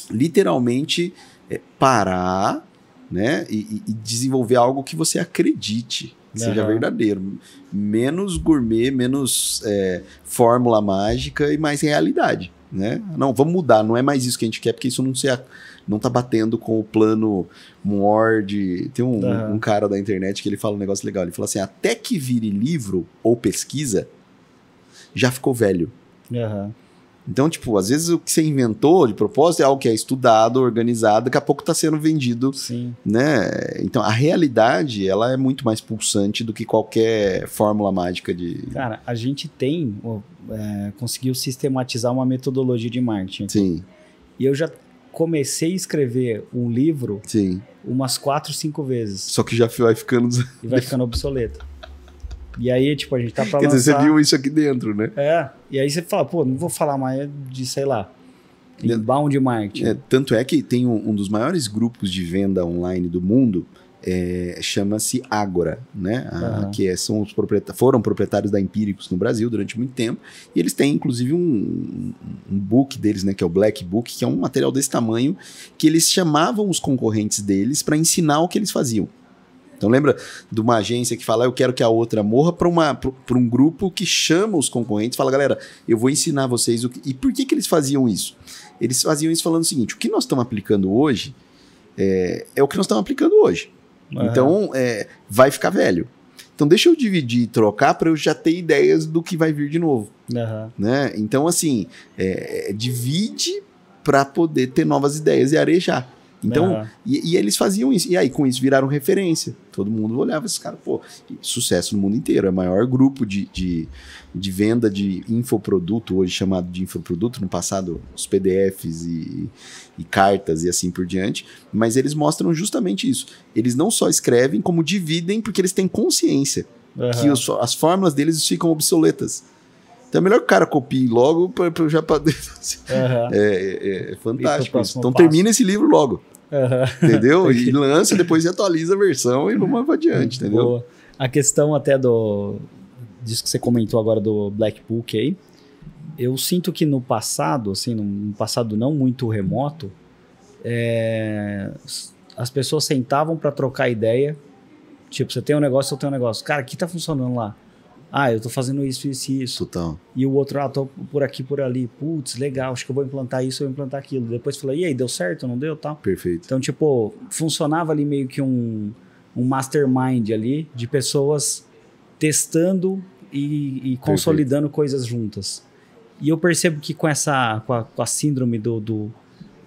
literalmente é, parar, né? E, e, desenvolver algo que você acredite, que uhum. seja verdadeiro. Menos gourmet, menos é, fórmula mágica e mais realidade, né? Não, vamos mudar, não é mais isso que a gente quer, porque isso não se a, não tá batendo com o plano Mord. Tem um, uhum. um, cara da internet que ele fala um negócio legal, ele fala assim, até que vire livro ou pesquisa, já ficou velho. Uhum. Então, tipo, às vezes o que você inventou de propósito é algo que é estudado, organizado, daqui a pouco está sendo vendido. Sim. Né? Então, a realidade, ela é muito mais pulsante do que qualquer fórmula mágica de... Cara, a gente tem, é, conseguiu sistematizar uma metodologia de marketing. Sim. E eu já comecei a escrever um livro Sim. umas quatro, cinco vezes. Só que já vai ficando... E vai ficando obsoleto. E aí, tipo, a gente tá pra Quer lançar... dizer, você viu isso aqui dentro, né? É. E aí você fala, pô, não vou falar mais de, sei lá, inbound marketing. É, tanto é que tem um, um, dos maiores grupos de venda online do mundo, é, chama-se Agora, né? A, uhum. Que é, são os proprietários, foram proprietários da Empíricos no Brasil durante muito tempo. E eles têm, inclusive, um, um, book deles, né? Que é o Black Book, que é um material desse tamanho, que eles chamavam os concorrentes deles para ensinar o que eles faziam. Então lembra de uma agência que fala eu quero que a outra morra para um grupo que chama os concorrentes, fala galera, eu vou ensinar vocês o que... E por que que eles faziam isso? Eles faziam isso falando o seguinte, o que nós estamos aplicando hoje é, é, o que nós estamos aplicando hoje. Uhum. Então é, vai ficar velho. Então deixa eu dividir e trocar para eu já ter ideias do que vai vir de novo. Uhum. Né? Então assim, é, é divide para poder ter novas ideias e arejar. Então, uhum. e, e, eles faziam isso. E aí, com isso, viraram referência. Todo mundo olhava esses caras, pô, sucesso no mundo inteiro. É o maior grupo de, de, de, venda de infoproduto, hoje chamado de infoproduto, no passado, os PDFs e, e cartas e assim por diante. Mas eles mostram justamente isso. Eles não só escrevem, como dividem, porque eles têm consciência uhum. que os, as fórmulas deles ficam obsoletas. Então é melhor que o cara copie logo para já para uhum. é, é, é, fantástico isso. Então passo. termina esse livro logo. Uhum. Entendeu? e lança, depois atualiza a versão e vamos adiante, entendeu? Boa. A questão até do. disso que você comentou agora do Black Book aí. Eu sinto que no passado, assim, num passado não muito remoto, é, as pessoas sentavam para trocar ideia. Tipo, você tem um negócio, eu tenho um negócio. Cara, o que tá funcionando lá? Ah, eu tô fazendo isso, isso e isso. Total. E o outro, ah, tô por aqui, por ali. Putz, legal, acho que eu vou implantar isso, eu vou implantar aquilo. Depois falou, e aí, deu certo, não deu, tal? Perfeito. Então, tipo, funcionava ali meio que um, um mastermind ali de pessoas testando e, e consolidando Perfeito. coisas juntas. E eu percebo que com essa, com a, com a síndrome do, do,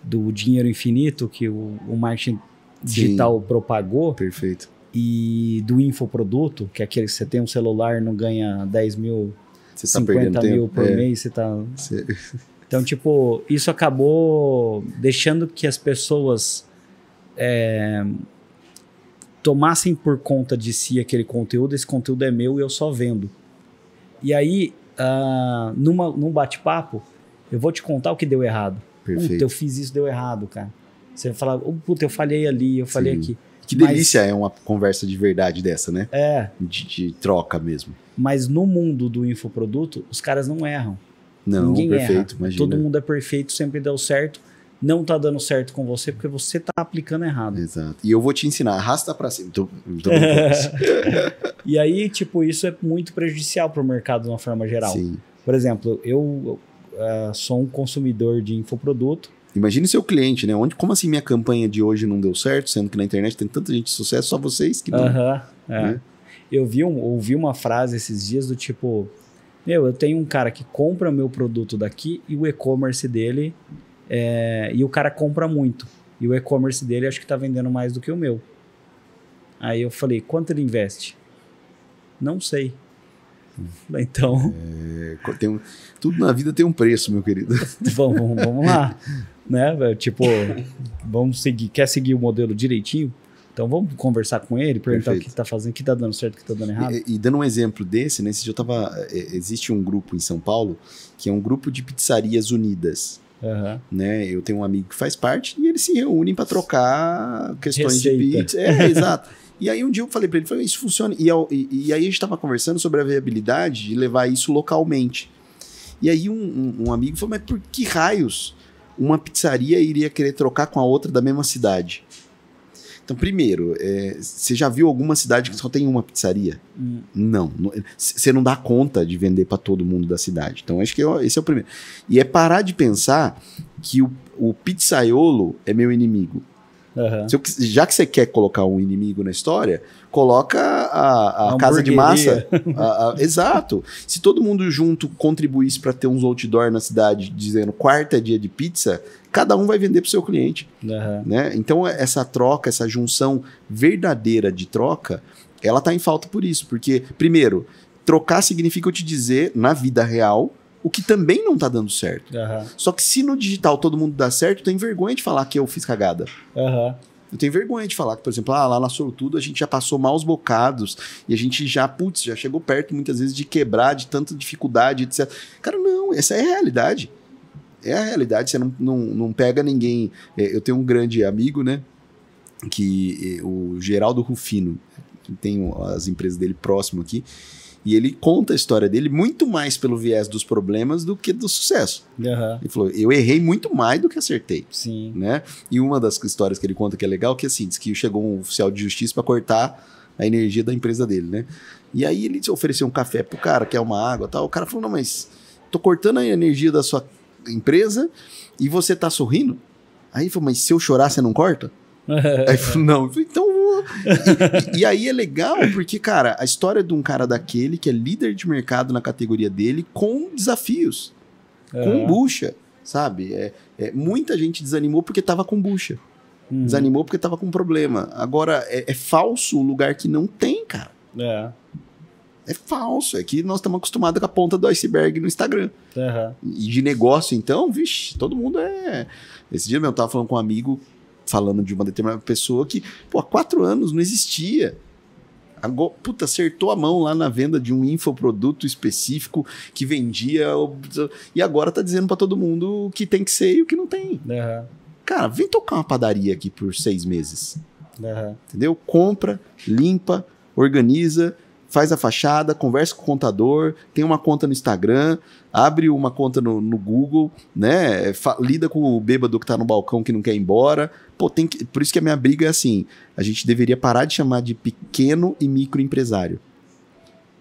do, dinheiro infinito que o, o marketing digital Sim. propagou, Perfeito e do infoproduto, que é aquele que você tem um celular não ganha 10 mil, você 50 tá mil por é. mês, você tá... Você... Então, tipo, isso acabou deixando que as pessoas é, tomassem por conta de si aquele conteúdo, esse conteúdo é meu e eu só vendo. E aí, uh, numa, num bate-papo, eu vou te contar o que deu errado. Puta, eu fiz isso, deu errado, cara. Você vai falar, oh, puta, eu falhei ali, eu falhei Sim. aqui. Que delícia mas, é uma conversa de verdade dessa, né? É. De, de, troca mesmo. Mas no mundo do infoproduto, os caras não erram. Não, Ninguém perfeito, erra. imagina. Todo mundo é perfeito, sempre deu certo. Não tá dando certo com você porque você tá aplicando errado. Exato. E eu vou te ensinar, arrasta pra cima. Tô, tô e aí, tipo, isso é muito prejudicial pro mercado de uma forma geral. Sim. Por exemplo, eu uh, sou um consumidor de infoproduto Imagine seu cliente, né? Onde, como assim minha campanha de hoje não deu certo, sendo que na internet tem tanta gente de sucesso, só vocês que não. Uhum, é. né? Eu vi um, ouvi uma frase esses dias do tipo: Meu, eu tenho um cara que compra meu produto daqui e o e-commerce dele. É, e o cara compra muito. E o e-commerce dele acho que está vendendo mais do que o meu. Aí eu falei: Quanto ele investe? Não sei. Então. É, tem um, tudo na vida tem um preço, meu querido. vamos, vamos lá né? É, tipo, vamos seguir, quer seguir o modelo direitinho? Então vamos conversar com ele, perguntar Perfeito. o que está fazendo, o que está dando certo, o que está dando errado. E, e, dando um exemplo desse, né? eu tava. É, existe um grupo em São Paulo que é um grupo de pizzarias unidas. Uhum. Né? Eu tenho um amigo que faz parte e eles se reúnem para trocar questões Receita. de pizza. É, exato. E aí um dia eu falei para ele, falei, isso funciona. E, e, e aí a gente estava conversando sobre a viabilidade de levar isso localmente. E aí um, um, um amigo falou, mas por que raios? uma pizzaria iria querer trocar com a outra da mesma cidade. Então, primeiro, é, você já viu alguma cidade que só tem uma pizzaria? Hum. Não. É, você não, dá conta de vender para todo mundo da cidade. Então, acho que eu, é esse é o primeiro. E é parar de pensar que o, o pizzaiolo é meu inimigo. Uhum. Eu, já que você quer colocar um inimigo na história, coloca a, a é casa de massa. a, a, exato. Se todo mundo junto contribuísse para ter uns outdoor na cidade dizendo quarta é dia de pizza, cada um vai vender para o seu cliente. Uhum. Né? Então, essa troca, essa junção verdadeira de troca, ela está em falta por isso. Porque, primeiro, trocar significa eu te dizer, na vida real, o que também não tá dando certo. Uhum. Só que se no digital todo mundo dá certo, tem vergonha de falar que eu fiz cagada. Uhum. Eu tenho vergonha de falar que, por exemplo, ah, lá na Sortudo a gente já passou maus bocados e a gente já, putz, já chegou perto muitas vezes de quebrar, de tanta dificuldade, etc. Cara, não, essa é a realidade. É a realidade, você não, não, não pega ninguém. É, eu tenho um grande amigo, né? Que eh, o Geraldo Rufino, que tem as empresas dele próximo aqui. E ele conta a história dele muito mais pelo viés dos problemas do que do sucesso. Uhum. Ele falou: eu errei muito mais do que acertei. Sim. Né? E uma das histórias que ele conta que é legal, que assim, diz que chegou um oficial de justiça para cortar a energia da empresa dele, né? E aí ele ofereceu um café pro cara, quer uma água tal. O cara falou: não, mas tô cortando a energia da sua empresa e você tá sorrindo? Aí ele falou: mas se eu chorar, você não corta? aí ele falou: não. então e, aí é legal porque, cara, a história de um cara daquele que é líder de mercado na categoria dele com desafios, é. com bucha, sabe? É, é, muita gente desanimou porque tava com bucha. Uhum. Desanimou porque tava com problema. Agora, é, é falso o lugar que não tem, cara. É. É falso. É que nós estamos acostumados com a ponta do iceberg no Instagram. Uhum. E de negócio, então, vixe, todo mundo é. Esse dia mesmo eu tava falando com um amigo falando de uma determinada pessoa que, pô, há quatro anos não existia. Agora, puta, acertou a mão lá na venda de um infoproduto específico que vendia e agora tá dizendo para todo mundo o que tem que ser e o que não tem. Uhum. Cara, vem tocar uma padaria aqui por seis meses. Uhum. Entendeu? Compra, limpa, organiza, faz a fachada, conversa com o contador, tem uma conta no Instagram, abre uma conta no, no Google, né? Fa lida com o bêbado que tá no balcão que não quer ir embora. Pô, tem que, por isso que a minha briga é assim: a gente deveria parar de chamar de pequeno e microempresário.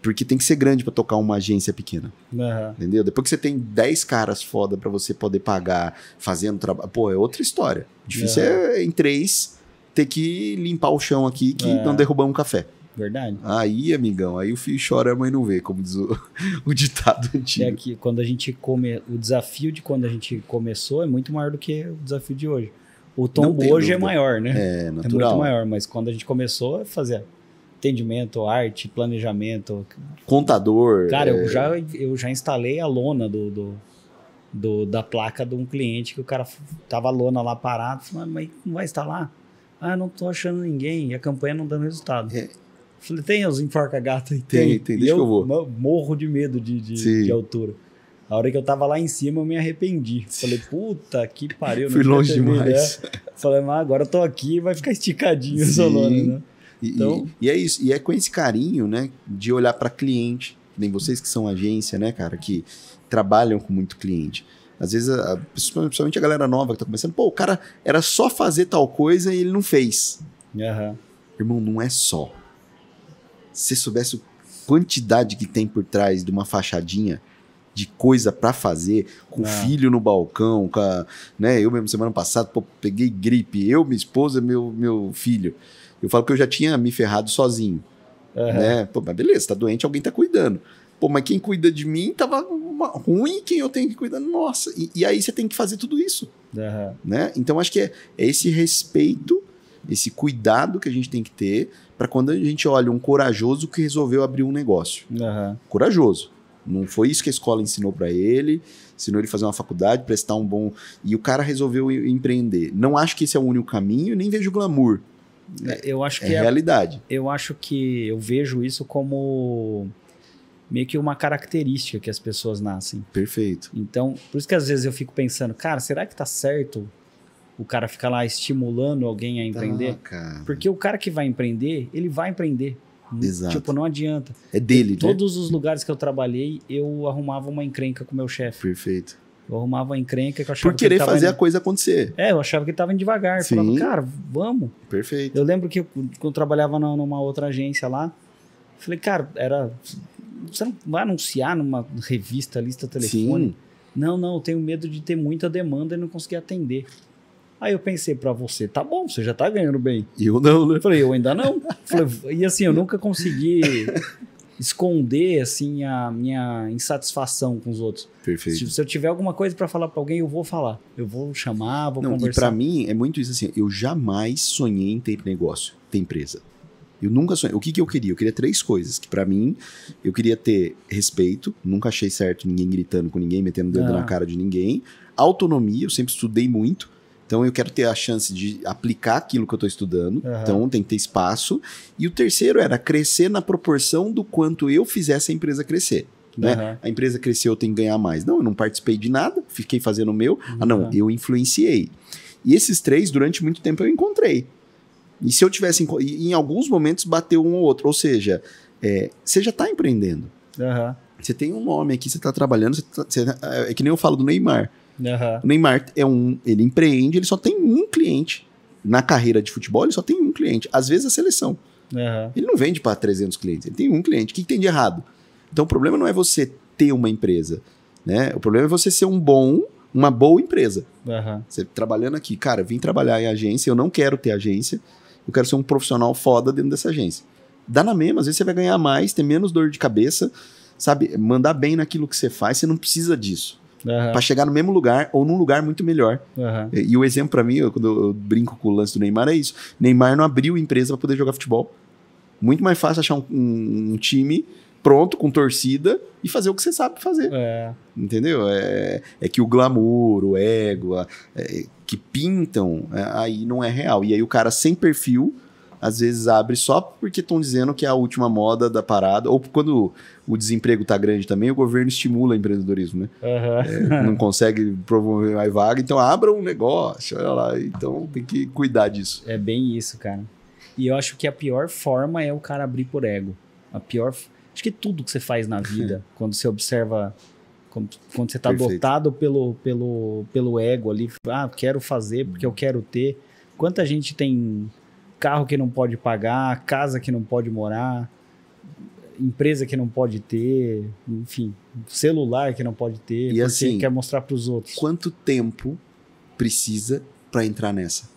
Porque tem que ser grande para tocar uma agência pequena. Uhum. Entendeu? Depois que você tem 10 caras foda para você poder pagar fazendo trabalho. Pô, é outra história. Difícil uhum. é em três ter que limpar o chão aqui que é. não derrubar um café. Verdade. Aí, amigão, aí o filho chora, a mãe não vê, como diz o, o ditado é antigo. É que quando a gente come, o desafio de quando a gente começou é muito maior do que o desafio de hoje. O tombo hoje é dúvida. é maior, né? É, natural. É muito maior, mas quando a gente começou a fazer atendimento, arte, planejamento. Contador. Cara, é... eu, já, eu já instalei a lona do, do, do, da placa de um cliente que o cara tava a lona lá parado, ah, mas não vai instalar? Ah, não tô achando ninguém, e a campanha não dando resultado. É, Falei, tem os enforca-gato aí? Tem, tem, tem deixa eu, que eu vou. Morro de medo de, de, de altura. A hora que eu tava lá em cima, eu me arrependi. Falei, puta que pariu. Fui longe demais. É. Falei, mas agora eu tô aqui vai ficar esticadinho o né? E, então... E, e, é isso. E é com esse carinho, né? De olhar para cliente. Nem vocês que são agência, né, cara? Que trabalham com muito cliente. Às vezes, a, principalmente a galera nova que tá começando, pô, o cara era só fazer tal coisa e ele não fez. Uhum. Irmão, não é só você soubesse a quantidade que tem por trás de uma fachadinha de coisa para fazer, com o ah. filho no balcão, com a, né? Eu mesmo semana passada pô, peguei gripe, eu, minha esposa, meu, meu filho. Eu falo que eu já tinha me ferrado sozinho. Uhum. Né? Pô, mas beleza, tá doente, alguém tá cuidando. Pô, mas quem cuida de mim tava uma, ruim, quem eu tenho que cuidar, nossa. E, e aí você tem que fazer tudo isso. Uhum. Né? Então acho que é, é esse respeito, esse cuidado que a gente tem que ter para quando a gente olha um corajoso que resolveu abrir um negócio. Uhum. Corajoso. Não foi isso que a escola ensinou para ele, ensinou ele fazer uma faculdade, prestar um bom. E o cara resolveu empreender. Não acho que esse é o único caminho, nem vejo glamour. É, eu acho é que é realidade. Eu acho que eu vejo isso como meio que uma característica que as pessoas nascem. Perfeito. Então, por isso que às vezes eu fico pensando, cara, será que tá certo o cara fica lá estimulando alguém a empreender. Tá, porque o cara que vai empreender, ele vai empreender. Exato. Tipo, não adianta. É dele, em né? Todos os lugares que eu trabalhei, eu arrumava uma encrenca com o meu chefe. Perfeito. Eu arrumava uma encrenca que eu achava Por querer que fazer indo... a coisa acontecer. É, eu achava que ele tava indo devagar. Sim. Falava, cara, vamos. Perfeito. Eu lembro que eu, quando eu trabalhava numa outra agência lá, falei, cara, era. Você não vai anunciar numa revista, lista telefone? Sim. Não, não, eu tenho medo de ter muita demanda e não conseguir atender. Aí eu pensei para você, tá bom, você já tá ganhando bem. Eu não, né? Falei, eu ainda não. Falei, e assim, eu nunca consegui esconder assim a minha insatisfação com os outros. Perfeito. Se, se eu tiver alguma coisa para falar para alguém, eu vou falar. Eu vou chamar, vou não, conversar. E para mim é muito isso assim, eu jamais sonhei em ter negócio, ter empresa. Eu nunca sonhei. O que, que eu queria? Eu queria três coisas. Que para mim, eu queria ter respeito. Nunca achei certo ninguém gritando com ninguém, metendo o dedo ah. na cara de ninguém. Autonomia, eu sempre estudei muito. Então eu quero ter a chance de aplicar aquilo que eu estou estudando. Uhum. Então tem que ter espaço. E o terceiro era crescer na proporção do quanto eu fizesse a empresa crescer. Né? Uhum. A empresa cresceu, eu tenho que ganhar mais. Não, eu não participei de nada, fiquei fazendo o meu. Uhum. Ah, não, eu influenciei. E esses três, durante muito tempo, eu encontrei. E se eu tivesse. Em alguns momentos bateu um ou outro. Ou seja, é, você já está empreendendo. Uhum. Você tem um nome aqui, você está trabalhando. Você tá, você, é, é que nem eu falo do Neymar. Uhum. O Neymar é um, ele empreende, ele só tem um cliente. Na carreira de futebol, ele só tem um cliente, às vezes a seleção. Uhum. Ele não vende para 300 clientes, ele tem um cliente. O que, que tem de errado? Então o problema não é você ter uma empresa, né? O problema é você ser um bom, uma boa empresa. Uhum. Você trabalhando aqui, cara, vim trabalhar em agência, eu não quero ter agência, eu quero ser um profissional foda dentro dessa agência. Dá na mesma, às vezes você vai ganhar mais, ter menos dor de cabeça, sabe? Mandar bem naquilo que você faz, você não precisa disso uhum. para chegar no mesmo lugar ou num lugar muito melhor. Uhum. E, e, o exemplo para mim, eu, quando eu brinco com o lance do Neymar, é isso. Neymar não abriu empresa para poder jogar futebol. Muito mais fácil achar um, um, um time pronto, com torcida, e fazer o que você sabe fazer. É. Entendeu? É, é que o glamour, o ego, a, é, que pintam, é, aí não é real. E aí o cara sem perfil às vezes abre só porque estão dizendo que é a última moda da parada, ou quando o desemprego está grande também, o governo estimula o empreendedorismo, né? Uhum. É, não consegue promover mais vaga, então abra um negócio, olha lá, então tem que cuidar disso. É bem isso, cara. E eu acho que a pior forma é o cara abrir por ego. A pior. Acho que tudo que você faz na vida, quando você observa quando, você está dotado pelo, pelo, pelo ego ali, ah, quero fazer porque eu quero ter. Quanta gente tem carro que não pode pagar, casa que não pode morar, empresa que não pode ter, enfim, celular que não pode ter, e assim, quer mostrar para os outros. Quanto tempo precisa para entrar nessa?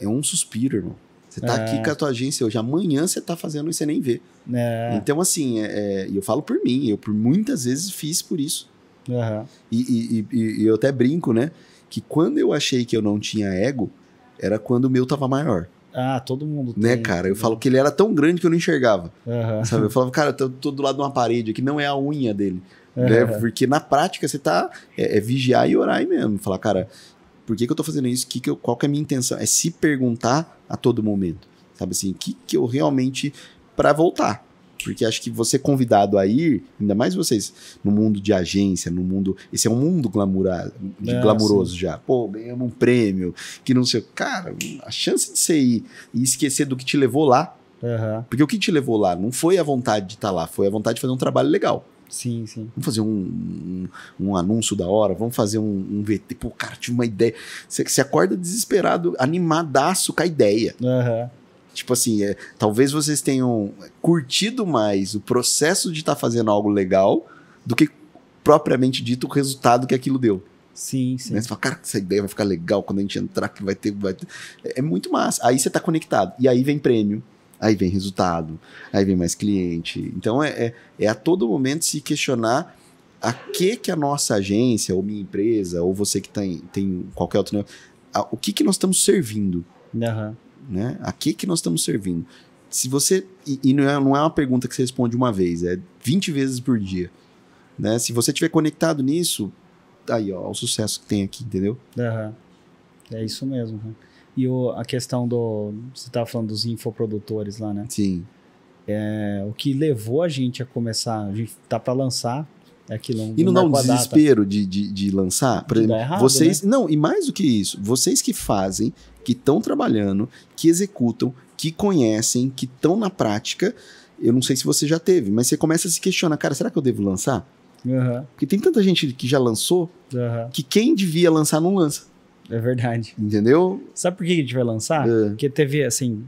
É um suspiro, irmão. Você tá é. aqui com a tua agência hoje, amanhã você tá fazendo e você nem vê. É. Então, assim, é, é eu falo por mim, eu por muitas vezes fiz por isso. Uhum. E, e, e, e eu até brinco, né? Que quando eu achei que eu não tinha ego, era quando o meu tava maior. Ah, todo mundo né, tem. Né, cara? Eu falo que ele era tão grande que eu não enxergava. Uhum. Sabe? Eu falava, cara, eu tô, do lado de uma parede aqui, não é a unha dele. Uhum. Né? Porque na prática você tá. É, é vigiar e orar aí mesmo. Falar, cara, por que, que eu tô fazendo isso? Que que eu, qual que é a minha intenção? É se perguntar a todo momento. Sabe assim, o que, que eu realmente. para voltar porque acho que você convidado a ir, ainda mais vocês no mundo de agência, no mundo. Esse é um mundo glamura, é, ah, glamuroso sim. já. Pô, ganhamos um prêmio, que não sei. Cara, a chance de você ir e esquecer do que te levou lá. Uhum. Porque o que te levou lá não foi a vontade de estar tá lá, foi a vontade de fazer um trabalho legal. Sim, sim. Vamos fazer um, um, um, anúncio da hora, vamos fazer um, um VT. Pô, cara, tive uma ideia. Você acorda desesperado, animadaço com a ideia. Uhum. Tipo assim, é, talvez vocês tenham curtido mais o processo de estar tá fazendo algo legal do que propriamente dito o resultado que aquilo deu. Sim, sim. Né? Você fala, cara, essa ideia vai ficar legal quando a gente entrar, que vai ter. Vai ter... É, é muito massa. Aí você tá conectado. E aí vem prêmio, aí vem resultado, aí vem mais cliente. Então é, é, é a todo momento se questionar a que que a nossa agência, ou minha empresa, ou você que tem, tem qualquer outro negócio, né? a, o que que nós estamos servindo. Uhum. Né? A que, que nós estamos servindo? Se você. E, e não, é, não é uma pergunta que você responde uma vez, é 20 vezes por dia. Né? Se você estiver conectado nisso, tá aí, ó, o sucesso que tem aqui, entendeu? Uhum. É isso mesmo. Né? E o, a questão do. Você estava falando dos infoprodutores lá, né? Sim. É, o que levou a gente a começar. A gente tá para lançar. É aquilo, e não, não dá um desespero de, de, de, lançar? Por exemplo, errado, vocês. Né? Não, e mais do que isso, vocês que fazem que estão trabalhando, que executam, que conhecem, que estão na prática. Eu não sei se você já teve, mas você começa a se questionar, cara, será que eu devo lançar? Uhum. Porque tem tanta gente que já lançou uhum. que quem devia lançar não lança. É verdade. Entendeu? Sabe por que a gente vai lançar? É. Porque teve, assim,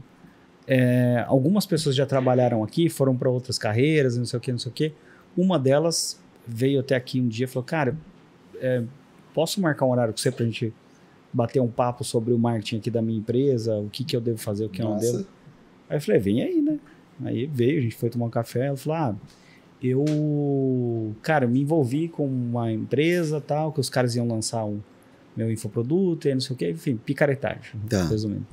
é, algumas pessoas já trabalharam aqui, foram para outras carreiras, não sei o que, não sei o que. Uma delas veio até aqui um dia e falou, cara, é, posso marcar um horário com você para a gente bater um papo sobre o marketing aqui da minha empresa, o que, que eu devo fazer, o que Nossa. eu não devo. Aí eu falei, vem aí, né? Aí veio, a gente foi tomar um café, ela falou, ah, eu, cara, me envolvi com uma empresa tal, que os caras iam lançar um meu infoproduto e não sei o que, enfim, picaretagem, tá. resumindo.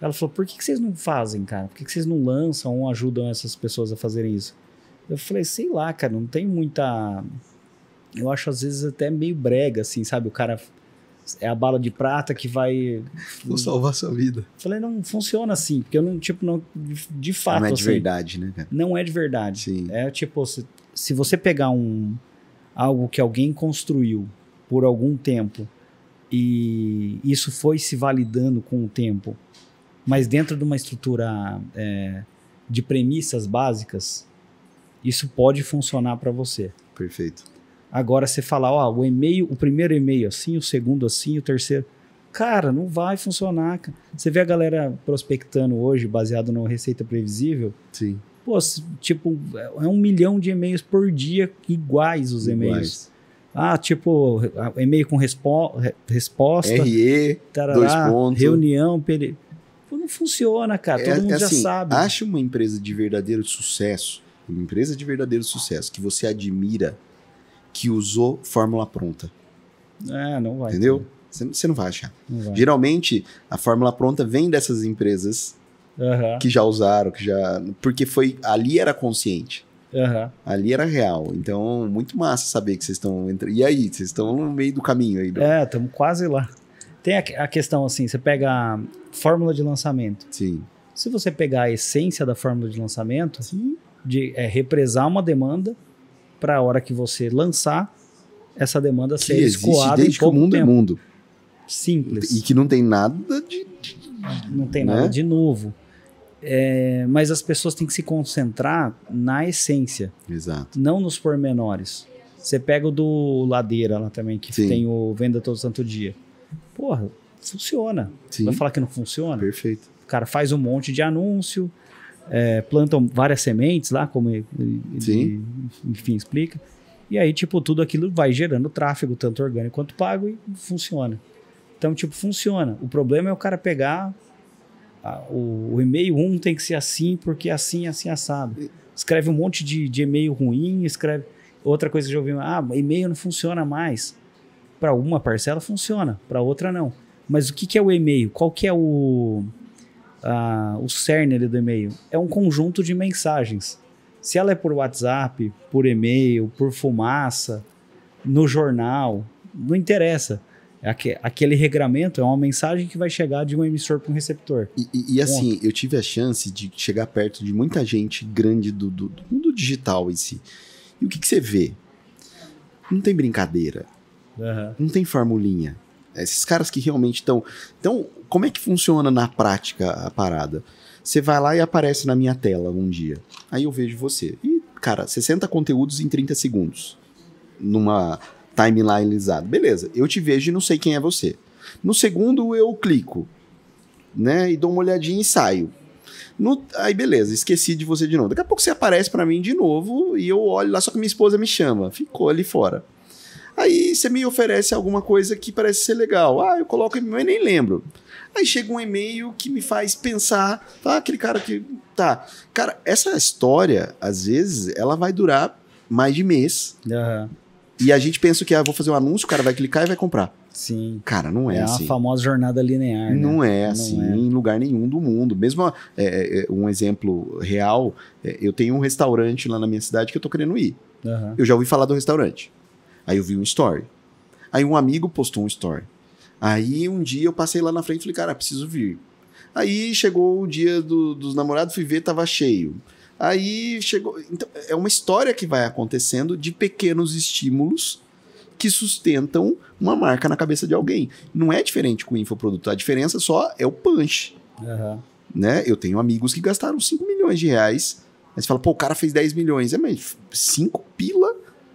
Ela falou, por que, que vocês não fazem, cara? Por que, que vocês não lançam ou ajudam essas pessoas a fazerem isso? Eu falei, sei lá, cara, não tem muita... Eu acho às vezes até meio brega, assim, sabe? O cara é a bala de prata que vai. Vou salvar sua vida. Falei, não funciona assim, porque eu não, tipo, não. De fato. Não é de assim, verdade, né, cara? Não é de verdade. Sim. É tipo, se, se você pegar um. algo que alguém construiu por algum tempo e isso foi se validando com o tempo, mas dentro de uma estrutura é, de premissas básicas, isso pode funcionar para você. Perfeito. Agora você falar, ó, o e-mail, o primeiro e-mail assim, o segundo assim, o terceiro. Cara, não vai funcionar. Cara. Você vê a galera prospectando hoje, baseado na receita previsível. Sim. Pô, tipo, é um milhão de e-mails por dia, iguais os e-mails. Ah, tipo, e-mail com respo resposta. RE, tarará, dois pontos. Reunião, peri... Pô, não funciona, cara. Todo é, mundo é assim, já sabe. Acha uma empresa de verdadeiro sucesso, uma empresa de verdadeiro sucesso que você admira que usou fórmula pronta. É, não vai. Entendeu? Você não vai achar. Não vai. Geralmente, a fórmula pronta vem dessas empresas uhum. que já usaram, que já. Porque foi. Ali era consciente. Uhum. Ali era real. Então, muito massa saber que vocês estão. E aí, vocês estão no meio do caminho aí. Do... É, estamos quase lá. Tem a, a questão assim: você pega a fórmula de lançamento. Sim. Se você pegar a essência da fórmula de lançamento, Sim. de é, represar uma demanda, para a hora que você lançar, essa demanda ser escoada existe desde em pouco que o mundo é tempo. é mundo. Simples. E que não tem nada de. de ah, não tem né? nada de novo. É, mas as pessoas têm que se concentrar na essência. Exato. Não nos pormenores. Você pega o do Ladeira lá também, que Sim. tem o Venda Todo Santo Dia. Porra, funciona. Sim. Vai falar que não funciona? Perfeito. O cara faz um monte de anúncio, é, plantam várias sementes lá, como ele, enfim, explica. E aí, tipo, tudo aquilo vai gerando tráfego, tanto orgânico quanto pago, e funciona. Então, tipo, funciona. O problema é o cara pegar a, o, o, e-mail 1 um tem que ser assim, porque é assim, assim, assado. Escreve um monte de, de e-mail ruim, escreve. Outra coisa que eu vi ouvi, ah, e-mail não funciona mais. Para uma parcela funciona, para outra não. Mas o que, que é o e-mail? Qual que é o o cerne do e-mail? É um conjunto de mensagens. Se ela é por WhatsApp, por e-mail, por fumaça, no jornal, não interessa. Aquele regramento é uma mensagem que vai chegar de um emissor para um receptor. E, e, e assim, eu tive a chance de chegar perto de muita gente grande do, do, do mundo digital em si. E o que, que você vê? Não tem brincadeira. Uhum. Não tem formulinha. Esses caras que realmente estão. Então, como é que funciona na prática a parada? Você vai lá e aparece na minha tela um dia. Aí eu vejo você. E, cara, 60 conteúdos em 30 segundos. Numa lisada. Beleza, eu te vejo e não sei quem é você. No segundo, eu clico, né? E dou uma olhadinha e saio. No, aí beleza, esqueci de você de novo. Daqui a pouco você aparece para mim de novo e eu olho lá, só que minha esposa me chama. Ficou ali fora. Aí você me oferece alguma coisa que parece ser legal. Ah, eu coloco, mas nem lembro. Aí chega um e-mail que me faz pensar, ah, aquele cara que. Tá. Cara, essa história, às vezes, ela vai durar mais de mês. Uhum. E a gente pensa que, ah, vou fazer um anúncio, o cara vai clicar e vai comprar. Sim. Cara, não é, é assim. É a famosa jornada linear. Né? Não né? é não assim é. em lugar nenhum do mundo. Mesmo é, é, é um exemplo real, é, eu tenho um restaurante lá na minha cidade que eu tô querendo ir. Uhum. Eu já ouvi falar do restaurante. Aí eu vi um story. Aí um amigo postou um story. Aí um dia eu passei lá na frente e falei, cara, preciso vir. Aí chegou o dia do, dos namorados, fui ver, tava cheio. Aí chegou. Então, é uma história que vai acontecendo de pequenos estímulos que sustentam uma marca na cabeça de alguém. Não é diferente com o infoproduto, a diferença só é o punch. Uhum. Né? Eu tenho amigos que gastaram 5 milhões de reais. Aí você fala, pô, o cara fez 10 milhões. É, mas 5 pila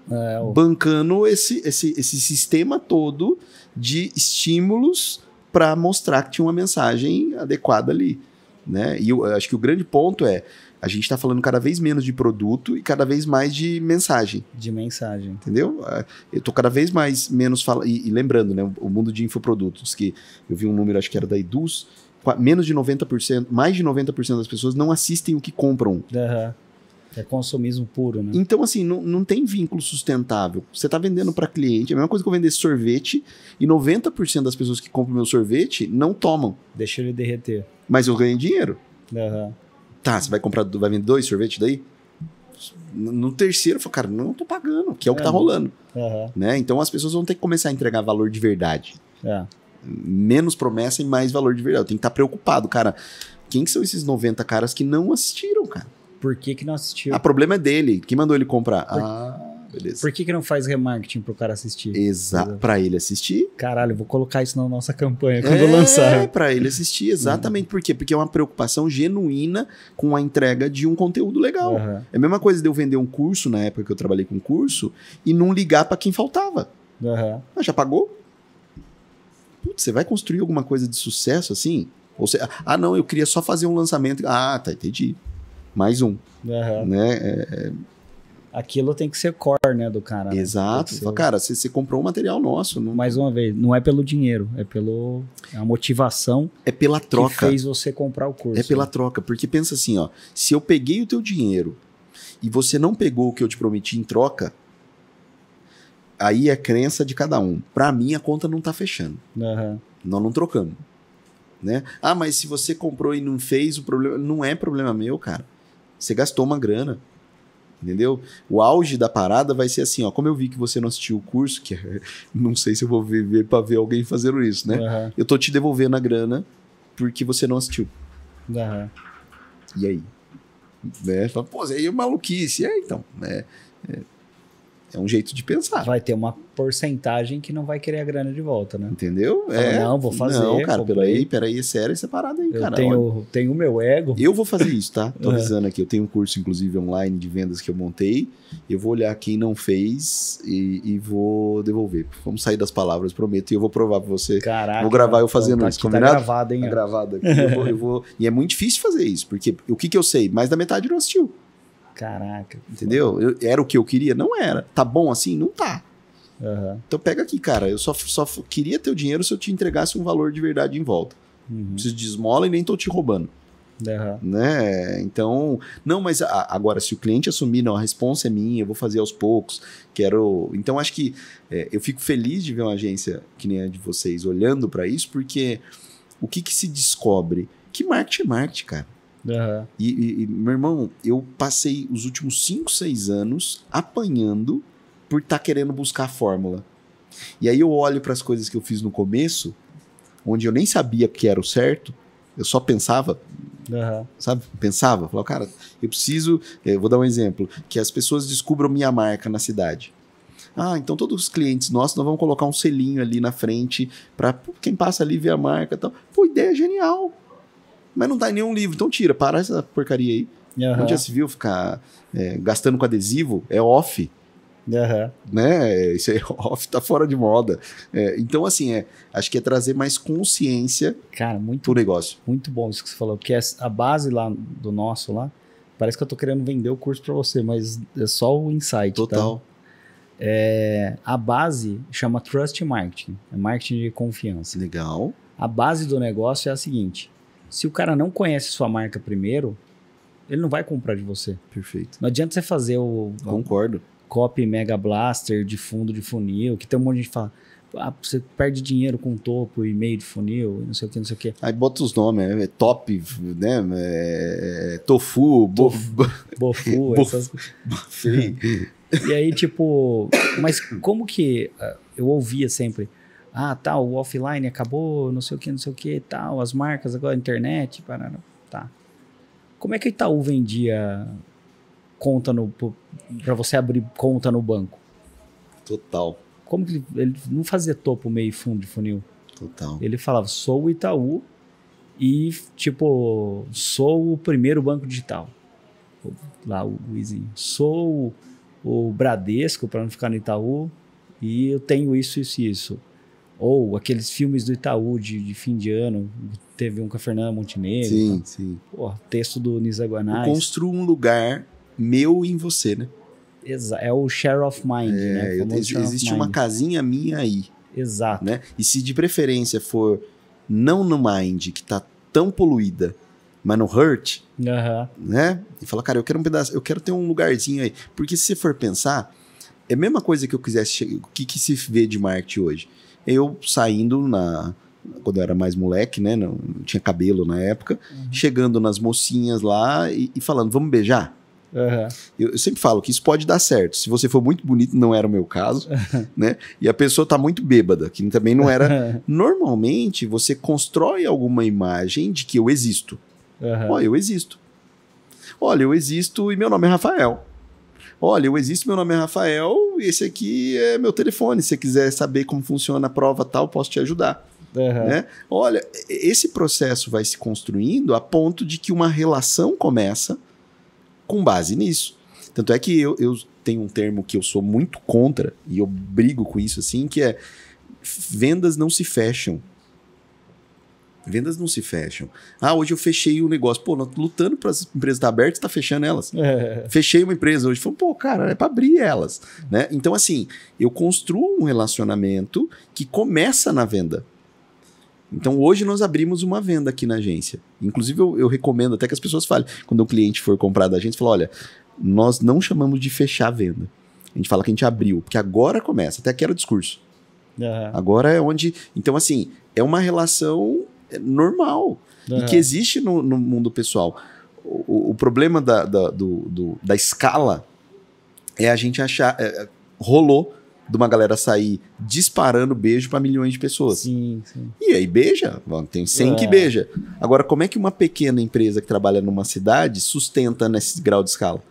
é, bancando esse, esse, esse sistema todo de estímulos para mostrar que tinha uma mensagem adequada ali. Né? E eu acho que o grande ponto é a gente está falando cada vez menos de produto e cada vez mais de mensagem. De mensagem. Entendeu? Ah, eu estou cada vez mais menos falando. E, e, lembrando, né? O mundo de infoprodutos, que eu vi um número, acho que era da Idus, menos de 90%, mais de 90% das pessoas não assistem o que compram. Uhum. É consumismo puro, né? Então, assim, não, não tem vínculo sustentável. Você está vendendo para cliente, é a mesma coisa que eu vender sorvete e 90% das pessoas que compram meu sorvete não tomam. Deixa ele derreter. Mas eu ganho dinheiro. Uhum. Tá, você vai comprar, vai vender dois sorvetes daí? No terceiro, eu falo, cara, não tô pagando, que é o que está é. rolando. Uhum. Né? Então as pessoas vão ter que começar a entregar valor de verdade. É. Menos promessa e mais valor de verdade. Tem que estar tá preocupado, cara. Quem que são esses 90 caras que não assistiram, cara? Por que, que não assistiu? Ah, problema é dele. Quem mandou ele comprar? Por... Ah, beleza. Por que, que não faz remarketing pro cara assistir? Exato. Pra ele assistir? Caralho, vou colocar isso na nossa campanha é, quando é, lançar. É, pra ele assistir, exatamente. Por quê? Porque é uma preocupação genuína com a entrega de um conteúdo legal. Uhum. É a mesma coisa de eu vender um curso, na época que eu trabalhei com curso, e não ligar para quem faltava. Uhum. Ah, já pagou? Putz, você vai construir alguma coisa de sucesso assim? Ou você, ah, não, eu queria só fazer um lançamento. Ah, tá, entendi mais um. Uhum. Né? É, é, Aquilo tem que ser core, né, do cara. Né? Exato. Né? Ser... Cara, você, você comprou um material nosso. Não... Mais uma vez, não é pelo dinheiro, é pelo é a motivação. É pela troca. Que fez você comprar o curso. É pela né? troca, porque pensa assim, ó, se eu peguei o teu dinheiro e você não pegou o que eu te prometi em troca, aí é crença de cada um. Para mim, a conta não tá fechando. Uhum. Nós não trocamos. Né? Ah, mas se você comprou e não fez, o problema não é problema meu, cara. Você gastou uma grana. Entendeu? O auge da parada vai ser assim, ó. Como eu vi que você não assistiu o curso, que não sei se eu vou viver para ver alguém fazendo isso, né? Uhum. Eu tô te devolvendo a grana porque você não assistiu. Uhum. E aí? Né? Fala, pô, aí é maluquice. É, então, né? É, é um jeito de pensar. Vai ter uma porcentagem que não vai querer a grana de volta, né? Entendeu? Fala, é. Não, vou fazer. Não, cara, peraí, peraí, é sério essa parada aí, eu cara. Tenho, tenho o meu ego. Eu vou fazer isso, tá? Tô avisando aqui. Eu tenho um curso, inclusive, online de vendas que eu montei. Eu vou olhar quem não fez e, e vou devolver. Vamos sair das palavras, prometo. E eu vou provar pra você. Caraca. Vou gravar eu fazendo tá, isso, tá combinado? Tá gravado, hein? Tá gravado aqui. eu, vou, eu vou... E é muito difícil fazer isso, porque o que, que eu sei? Mais da metade não assistiu. Caraca. Entendeu? Eu, era o que eu queria? Não era. Tá bom assim? Não tá. Uhum. Então pega aqui, cara. Eu só, só queria teu dinheiro se eu te entregasse um valor de verdade em volta. Uhum. Preciso de esmola e nem tô te roubando. Uhum. Né? Então, não, mas a, agora, se o cliente assumir, não, a resposta é minha, eu vou fazer aos poucos, quero. Então, acho que é, eu fico feliz de ver uma agência que nem a de vocês olhando para isso, porque o que, que se descobre? Que marketing é marketing, cara. Uhum. E, e, e, meu irmão, eu passei os últimos 5, 6 anos apanhando por estar tá querendo buscar a fórmula. E aí eu olho para as coisas que eu fiz no começo, onde eu nem sabia que era o certo, eu só pensava, uhum. sabe? Pensava, falava, cara, eu preciso, eu eh, vou dar um exemplo, que as pessoas descubram minha marca na cidade. Ah, então todos os clientes nossos, nós vamos colocar um selinho ali na frente para quem passa ali ver a marca e tal. Pô, ideia genial mas não tá em nenhum livro. Então tira, para essa porcaria aí. Uhum. Onde já se viu ficar é, gastando com adesivo? É off. Uhum. Né? É, isso aí, é off tá fora de moda. É, então, assim, é, acho que é trazer mais consciência Cara, muito, pro negócio. Muito bom isso que você falou, porque a base lá do nosso lá, parece que eu tô querendo vender o curso para você, mas é só o insight. Tá? Total. Tá? É, a base chama Trust Marketing, é marketing de confiança. Legal. A base do negócio é a seguinte: se o cara não conhece sua marca primeiro, ele não vai comprar de você. Perfeito. Não adianta você fazer o. Concordo. copy Mega Blaster de fundo de funil, que tem um monte de gente que fala. Ah, você perde dinheiro com topo e meio de funil, não sei o que, não sei o que. Aí bota os nomes, é top, né? É, é tofu, bof, bof, bofu, essas coisas. e aí, tipo, mas como que eh, eu ouvia sempre? ah, tal, tá, o offline acabou, não sei o que, não sei o que, tal, as marcas agora, internet, parará, tá. Como é que o Itaú vendia conta no para você abrir conta no banco? Total. Como que ele, ele não fazia topo, meio fundo de funil? Total. Ele falava, sou o Itaú e, tipo, sou o primeiro banco digital. Lá o Luizinho. Sou o Bradesco, para não ficar no Itaú, e eu tenho isso, isso e isso ou aqueles filmes do Itaú de, de fim de ano, teve um com a Fernanda Montenegro. Sim, tá? sim. Pô, texto do Nisa Guanais. Construa um lugar meu em você, né? Exa é o share of mind, é, né? Eu, existe uma casinha minha aí. Exato. Né? E se de preferência for não no mind, que tá tão poluída, mas no hurt, uhum. né? E fala, cara, eu quero um pedaço, eu quero ter um lugarzinho aí. Porque se você for pensar, é a mesma coisa que eu quisesse. O que, que se vê de marketing hoje? eu saindo na quando eu era mais moleque, né? Não, não tinha cabelo na época, uhum. chegando nas mocinhas lá e, e falando, vamos beijar? Uhum. Eu, eu, sempre falo que isso pode dar certo. Se você for muito bonito, não era o meu caso, né? E a pessoa tá muito bêbada, que também não era. Normalmente você constrói alguma imagem de que eu existo. Olha, eu existo. Olha, eu existo e meu nome é Rafael. Olha, eu existo, meu nome é Rafael, e esse aqui é meu telefone. Se você quiser saber como funciona a prova tal, posso te ajudar. Uhum. Né? Olha, esse processo vai se construindo a ponto de que uma relação começa com base nisso. Tanto é que eu, eu tenho um termo que eu sou muito contra, e eu brigo com isso assim, que é vendas não se fecham, Vendas não se fecham. Ah, hoje eu fechei o um negócio. Pô, lutando para as empresas estar tá abertas, está fechando elas. É. Fechei uma empresa hoje. Falei, pô, cara, é para abrir elas. Né? Então, assim, eu construo um relacionamento que começa na venda. Então, hoje nós abrimos uma venda aqui na agência. Inclusive, eu, eu recomendo até que as pessoas falem. Quando um cliente for comprar da agência, fala: olha, nós não chamamos de fechar a venda. A gente fala que a gente abriu, porque agora começa. Até aqui era o discurso. Uhum. Agora é onde. Então, assim, é uma relação é normal uhum. e que é. existe no, no mundo pessoal. O, o problema da, da, do, do, da escala é a gente achar. É, é rolou de uma galera sair disparando beijo para milhões de pessoas. Sim, sim. E aí beija, tem 100 é. que beija. Agora, como é que uma pequena empresa que trabalha numa cidade sustenta nesse grau de escala?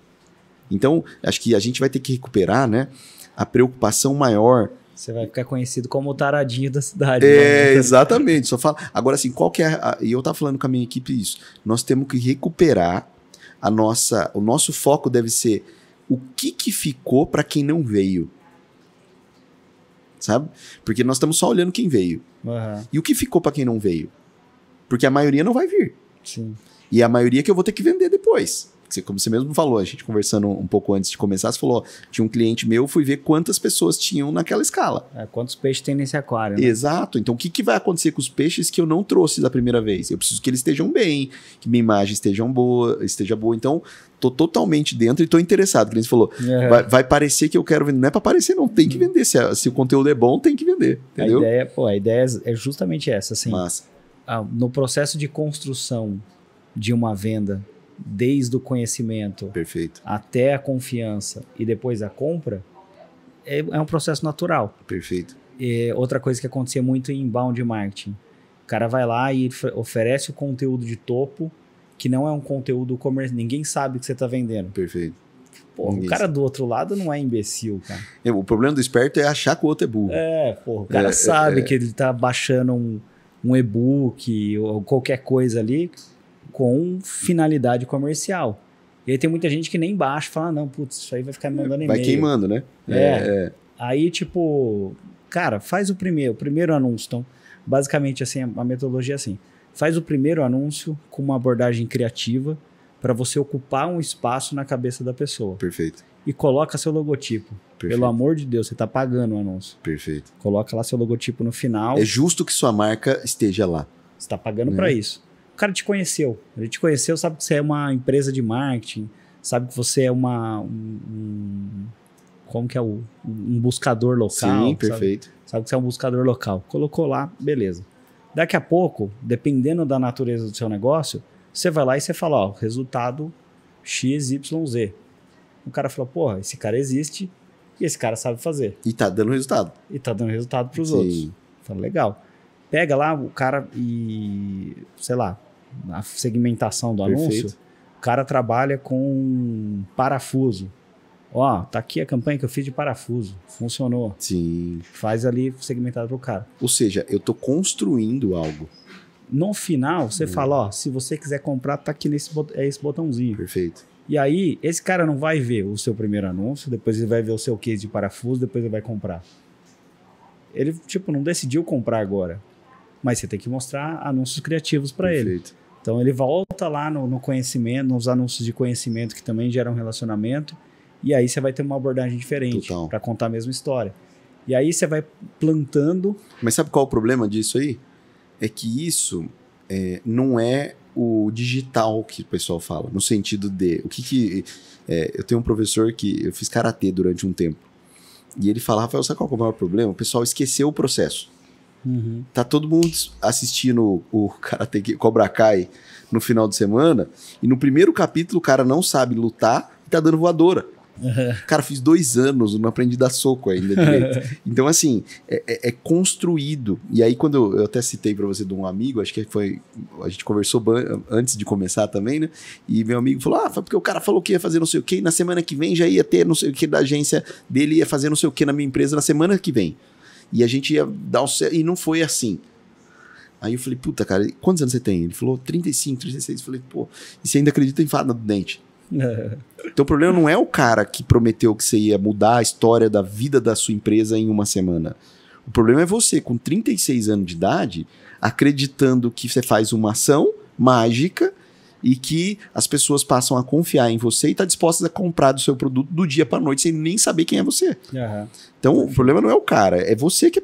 Então, acho que a gente vai ter que recuperar né, a preocupação maior você vai ficar conhecido como o taradinho da cidade. É, né? exatamente. Só fala. Agora, assim, qual que é. E eu estava falando com a minha equipe isso. Nós temos que recuperar a nossa. O nosso foco deve ser o que, que ficou para quem não veio. Sabe? Porque nós estamos só olhando quem veio. Uhum. E o que ficou para quem não veio? Porque a maioria não vai vir. Sim. E é a maioria que eu vou ter que vender depois. Você, como você mesmo falou, a gente conversando um pouco antes de começar, você falou: tinha um cliente meu, fui ver quantas pessoas tinham naquela escala. É, quantos peixes tem nesse aquário? Né? Exato. Então, o que, que vai acontecer com os peixes que eu não trouxe da primeira vez? Eu preciso que eles estejam bem, que minha imagem esteja boa, esteja boa. Então, tô totalmente dentro e tô interessado. O cliente falou, uhum. vai, vai, parecer que eu quero vender. Não é para parecer, não. Tem que uhum. vender. Se, se, o conteúdo é bom, tem que vender. Entendeu? A ideia, pô, a ideia é justamente essa, assim. Massa. Ah, no processo de construção de uma venda, desde o conhecimento Perfeito. até a confiança e depois a compra, é, é um processo natural. Perfeito. E é outra coisa que acontecia muito em inbound marketing. O cara vai lá e oferece o conteúdo de topo, que não é um conteúdo comercial. Ninguém sabe o que você está vendendo. Perfeito. Pô, o cara do outro lado não é imbecil, cara. É, o problema do esperto é achar que o outro é burro. É, o cara é, é, sabe é, que ele está baixando um, um e-book ou qualquer coisa ali com finalidade comercial. E aí tem muita gente que nem baixa, fala, ah, não, putz, isso aí vai ficar me mandando e-mail. Vai queimando, né? É. é. é. Aí, tipo, cara, faz o primeiro, o primeiro anúncio. Então, basicamente, assim, a metodologia é assim. Faz o primeiro anúncio com uma abordagem criativa para você ocupar um espaço na cabeça da pessoa. Perfeito. E coloca seu logotipo. Perfeito. Pelo amor de Deus, você está pagando o anúncio. Perfeito. Coloca lá seu logotipo no final. É justo que sua marca esteja lá. Você está pagando é. para né? isso o cara te conheceu. Ele te conheceu, sabe que você é uma empresa de marketing, sabe que você é uma. Um, como que é o. Um buscador local. Sim, perfeito. Sabe, sabe que você é um buscador local. Colocou lá, beleza. Daqui a pouco, dependendo da natureza do seu negócio, você vai lá e você fala, ó, resultado XYZ. O cara fala, porra, esse cara existe e esse cara sabe fazer. E tá dando resultado. E tá dando resultado pros Sim. outros. Fala, legal. Pega lá o cara e, sei lá, a segmentação do Perfeito. anúncio, o cara trabalha com parafuso. Ó, tá aqui a campanha que eu fiz de parafuso. Funcionou. Sim. Faz ali segmentado pro cara. Ou seja, eu tô construindo algo. No final, você hum. fala, ó, se você quiser comprar, tá aqui nesse bot é esse botãozinho. Perfeito. E aí, esse cara não vai ver o seu primeiro anúncio, depois ele vai ver o seu case de parafuso, depois ele vai comprar. Ele, tipo, não decidiu comprar agora. Mas você tem que mostrar anúncios criativos para ele. Perfeito. Então ele volta lá no, no conhecimento, nos anúncios de conhecimento que também geram um relacionamento, e aí você vai ter uma abordagem diferente para contar a mesma história. E aí você vai plantando. Mas sabe qual é o problema disso aí? É que isso é, não é o digital que o pessoal fala, no sentido de o que que é, eu tenho um professor que eu fiz karatê durante um tempo e ele falava, sabe qual é o maior problema? O pessoal esqueceu o processo. Uhum. Tá todo mundo assistindo o cara tem que Cobra Kai no final de semana e no primeiro capítulo o cara não sabe lutar e tá dando voadora. Uhum. Cara, fiz dois anos, não aprendi dar soco ainda direito. então, assim, é, é, é, construído. E aí, quando eu, eu até citei para você de um amigo, acho que foi. A gente conversou antes de começar também, né? E meu amigo falou: Ah, foi porque o cara falou que ia fazer não sei o que, na semana que vem já ia ter não sei o que da agência dele, ia fazer não sei o que na minha empresa na semana que vem. E a gente ia dar um. E não foi assim. Aí eu falei, puta, cara, quantos anos você tem? Ele falou, 35, 36. Eu falei, pô, e você ainda acredita em fada do dente? É. Então o problema não é o cara que prometeu que você ia mudar a história da vida da sua empresa em uma semana. O problema é você, com 36 anos de idade, acreditando que você faz uma ação mágica e que as pessoas passam a confiar em você e estar tá dispostas a comprar do seu produto do dia para noite sem nem saber quem é você. Uhum. Então, o problema não é o cara, é você que é,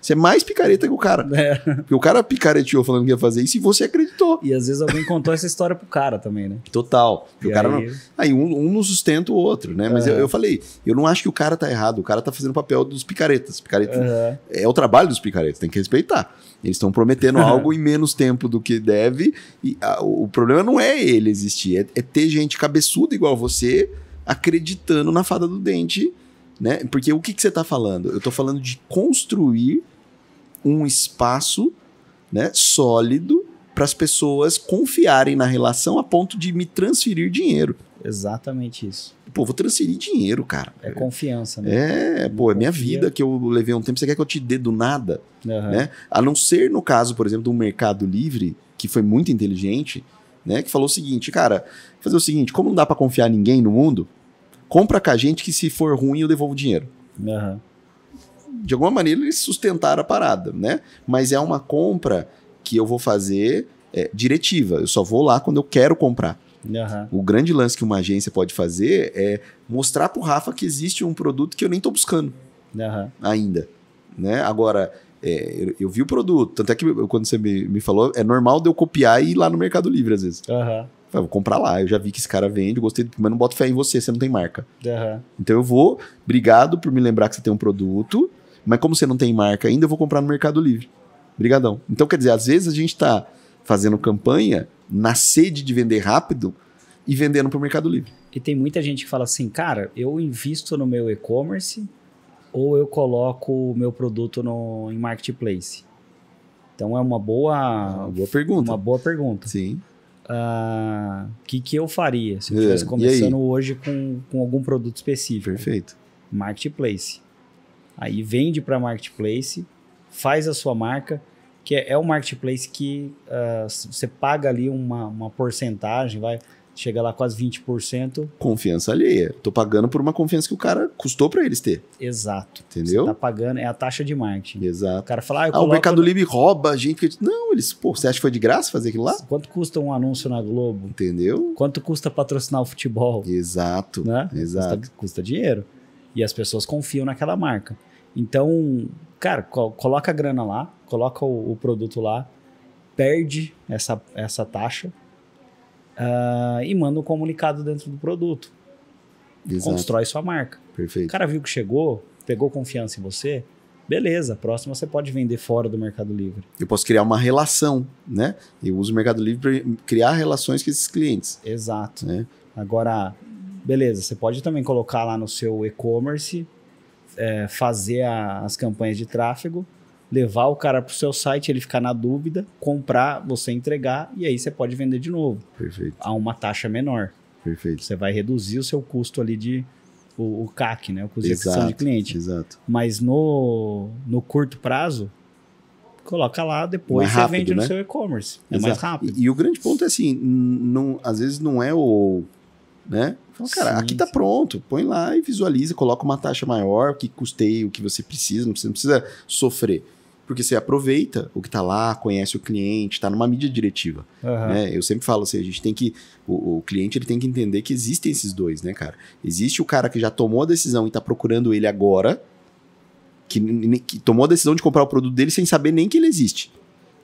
você é mais picareta que o cara. É. Porque o cara picareteou falando que ia fazer isso e você acreditou. E às vezes alguém contou essa história pro cara também, né? Total. E o cara aí... Não... aí um, um não sustenta o outro, né? Mas uhum. eu, é. eu falei, eu não acho que o cara tá errado, o cara tá fazendo o papel dos picaretas. Picareta uhum. é o trabalho dos picaretas, tem que respeitar. Eles estão prometendo algo em menos tempo do que deve e a, o problema não não é ele existir, é, é ter gente cabeçuda igual você acreditando na fada do dente, né? Porque o que, que você está falando? Eu estou falando de construir um espaço né, sólido para as pessoas confiarem na relação a ponto de me transferir dinheiro. Exatamente isso. Pô, vou transferir dinheiro, cara. É confiança, né? É, pô, é minha vida que eu levei um tempo. Você quer que eu te dê do nada? Uhum. Né? A não ser no caso, por exemplo, do Mercado Livre, que foi muito inteligente, né? Que falou o seguinte, cara, fazer o seguinte, como não dá para confiar ninguém no mundo, compra com a gente que se for ruim eu devolvo o dinheiro. Uhum. De alguma maneira eles sustentaram a parada, né? Mas é uma compra que eu vou fazer é, diretiva. Eu só vou lá quando eu quero comprar. Uhum. O grande lance que uma agência pode fazer é mostrar pro Rafa que existe um produto que eu nem estou buscando uhum. ainda. Né? Agora, é, eu, eu, vi o produto. Tanto é que quando você me, me falou, é normal de eu copiar e ir lá no Mercado Livre, às vezes. Uhum. vou comprar lá, eu já vi que esse cara vende, eu gostei, mas não boto fé em você, você não tem marca. Uhum. Então eu vou, obrigado por me lembrar que você tem um produto, mas como você não tem marca ainda, eu vou comprar no Mercado Livre. Obrigadão. Então, quer dizer, às vezes a gente está fazendo campanha na sede de vender rápido e vendendo para o Mercado Livre. E tem muita gente que fala assim, cara, eu invisto no meu e-commerce, ou eu coloco o meu produto no, em marketplace? Então é uma boa, uma boa pergunta. Uma boa pergunta. Sim. O uh, ah, que, que eu faria se eu é, estivesse começando hoje com, com algum produto específico? Perfeito. Marketplace. Aí vende para marketplace, faz a sua marca, que é, é um marketplace que uh, você paga ali uma, uma porcentagem, vai Chega lá quase 20%. Confiança alheia. Tô pagando por uma confiança que o cara custou para eles ter. Exato. Entendeu? Você tá pagando, é a taxa de marketing. Exato. O cara fala, ah, eu ah coloco... o Mercado Livre rouba a gente. Não, eles, pô, você acha que foi de graça fazer aquilo lá? Quanto custa um anúncio na Globo? Entendeu? Quanto custa patrocinar o futebol? Exato. Né? Exato. Custa, custa dinheiro. E as pessoas confiam naquela marca. Então, cara, co coloca a grana lá, coloca o, o produto lá, perde essa, essa taxa uh, e manda um comunicado dentro do produto. Exato. Constrói sua marca. Perfeito. O cara viu que chegou, pegou confiança em você, beleza, próxima você pode vender fora do Mercado Livre. Eu posso criar uma relação, né? Eu uso o Mercado Livre para criar relações com esses clientes. Exato. Né? Agora, beleza, você pode também colocar lá no seu e-commerce, é, fazer a, as campanhas de tráfego levar o cara para o seu site, ele ficar na dúvida, comprar, você entregar e aí você pode vender de novo. Perfeito. A uma taxa menor. Perfeito. Você vai reduzir o seu custo ali de. O, o CAC, né? O custo exato, de aquisição de cliente. Exato. Mas no, no curto prazo, coloca lá, depois mais você rápido, vende né? no seu e-commerce. É mais rápido. E, e, o grande ponto é assim: não, às vezes não é o. Né? Fala, cara, sim, aqui tá sim. pronto. Põe lá e visualiza, coloca uma taxa maior, que custei o que você precisa, não precisa, não precisa sofrer porque você aproveita o que está lá, conhece o cliente, está numa mídia diretiva. Uhum. Né? Eu sempre falo assim, a gente tem que. O, o, cliente ele tem que entender que existem esses dois, né, cara? Existe o cara que já tomou a decisão e está procurando ele agora, que, que tomou a decisão de comprar o produto dele sem saber nem que ele existe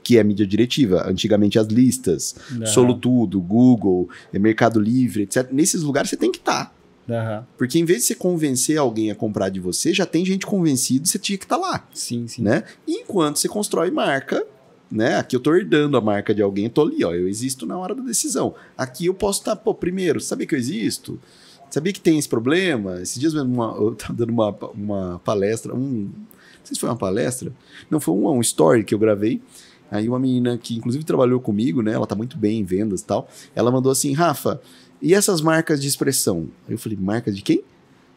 que é a mídia diretiva, antigamente as listas, Não. Solo Tudo, Google, Mercado Livre, etc. Nesses lugares você tem que estar. Tá. Uhum. Porque em vez de você convencer alguém a comprar de você, já tem gente convencida você tinha que estar tá lá. Sim, sim. Né? E enquanto você constrói marca, né? Aqui eu tô herdando a marca de alguém, eu tô ali, ó. Eu existo na hora da decisão. Aqui eu posso estar, tá, pô, primeiro, sabia que eu existo? Sabia que tem esse problema? Esses dias mesmo uma, eu tava dando uma, uma palestra, um. Não sei se foi uma palestra. Não, foi um, um story que eu gravei. Aí uma menina que inclusive trabalhou comigo, né? Ela tá muito bem em vendas e tal. Ela mandou assim, Rafa, e essas marcas de expressão? Aí eu falei, marca de quem?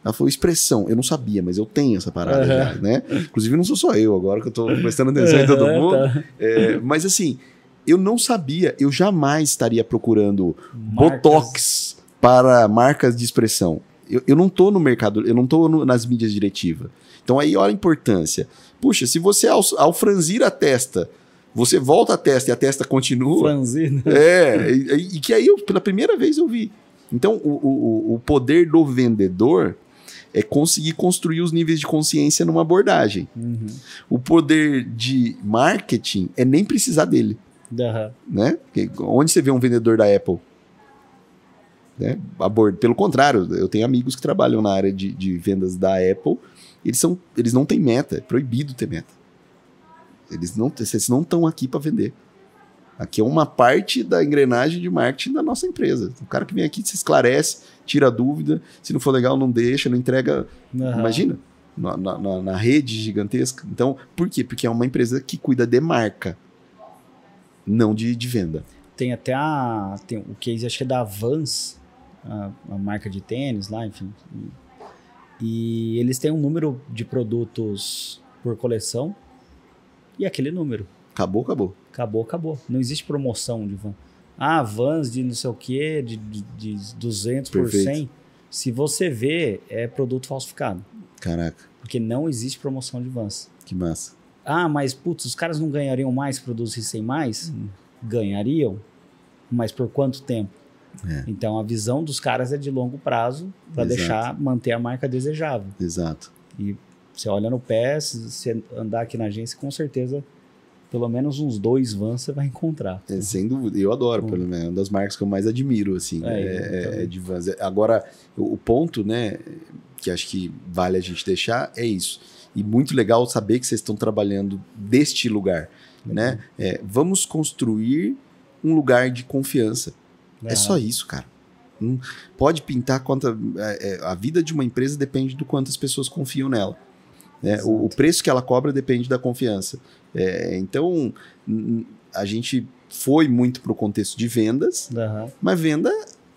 Ela falou, expressão. Eu não sabia, mas eu tenho essa parada uhum. já, né? Inclusive, não sou só eu agora que eu tô prestando atenção em todo tá. mundo. Tá. É, mas assim, eu não sabia, eu jamais estaria procurando marcas. botox para marcas de expressão. Eu, eu não tô no mercado, eu não tô no, nas mídias diretivas. Então aí olha a importância. Puxa, se você ao, ao franzir a testa você volta a testa e a testa continua. Franzina. Né? É, e, e, que aí eu, pela primeira vez eu vi. Então, o, o, o poder do vendedor é conseguir construir os níveis de consciência numa abordagem. Uhum. O poder de marketing é nem precisar dele. Uhum. Né? onde você vê um vendedor da Apple? Né? Abord... Pelo contrário, eu tenho amigos que trabalham na área de, de vendas da Apple, eles, são, eles não têm meta, é proibido ter meta. Eles não, vocês não estão aqui para vender. Aqui é uma parte da engrenagem de marketing da nossa empresa. O cara que vem aqui se esclarece, tira dúvida, se não for legal, não deixa, não entrega. Uhum. Imagina, na, na, na, rede gigantesca. Então, por quê? Porque é uma empresa que cuida de marca, não de, de venda. Tem até a, tem o case, acho que é da Vans, a, a marca de tênis lá, enfim. E eles têm um número de produtos por coleção e aquele número. Acabou, acabou. Acabou, acabou. Não existe promoção de van. Ah, vans de não sei o quê, de, de, de 200 Perfeito. por 100. Se você vê, é produto falsificado. Caraca. Porque não existe promoção de vans. Que massa. Ah, mas putz, os caras não ganhariam mais se produzissem mais? Hum. Ganhariam. Mas por quanto tempo? É. Então a visão dos caras é de longo prazo para deixar manter a marca desejável. Exato. E você olha no pé, se você andar aqui na agência, com certeza, pelo menos uns dois vans você vai encontrar. É, sem dúvida, eu adoro, pelo menos. É uma das marcas que eu mais admiro, assim, é, é, é, é de vans. Agora, o ponto, né, que acho que vale a gente deixar é isso. E muito legal saber que vocês estão trabalhando deste lugar, né? Uhum. É, vamos construir um lugar de confiança. É só isso, cara. Hum, pode pintar quanto a vida de uma empresa depende do quanto as pessoas confiam nela. Né? O, o, preço que ela cobra depende da confiança. É, então, a gente foi muito para o contexto de vendas, uhum. mas venda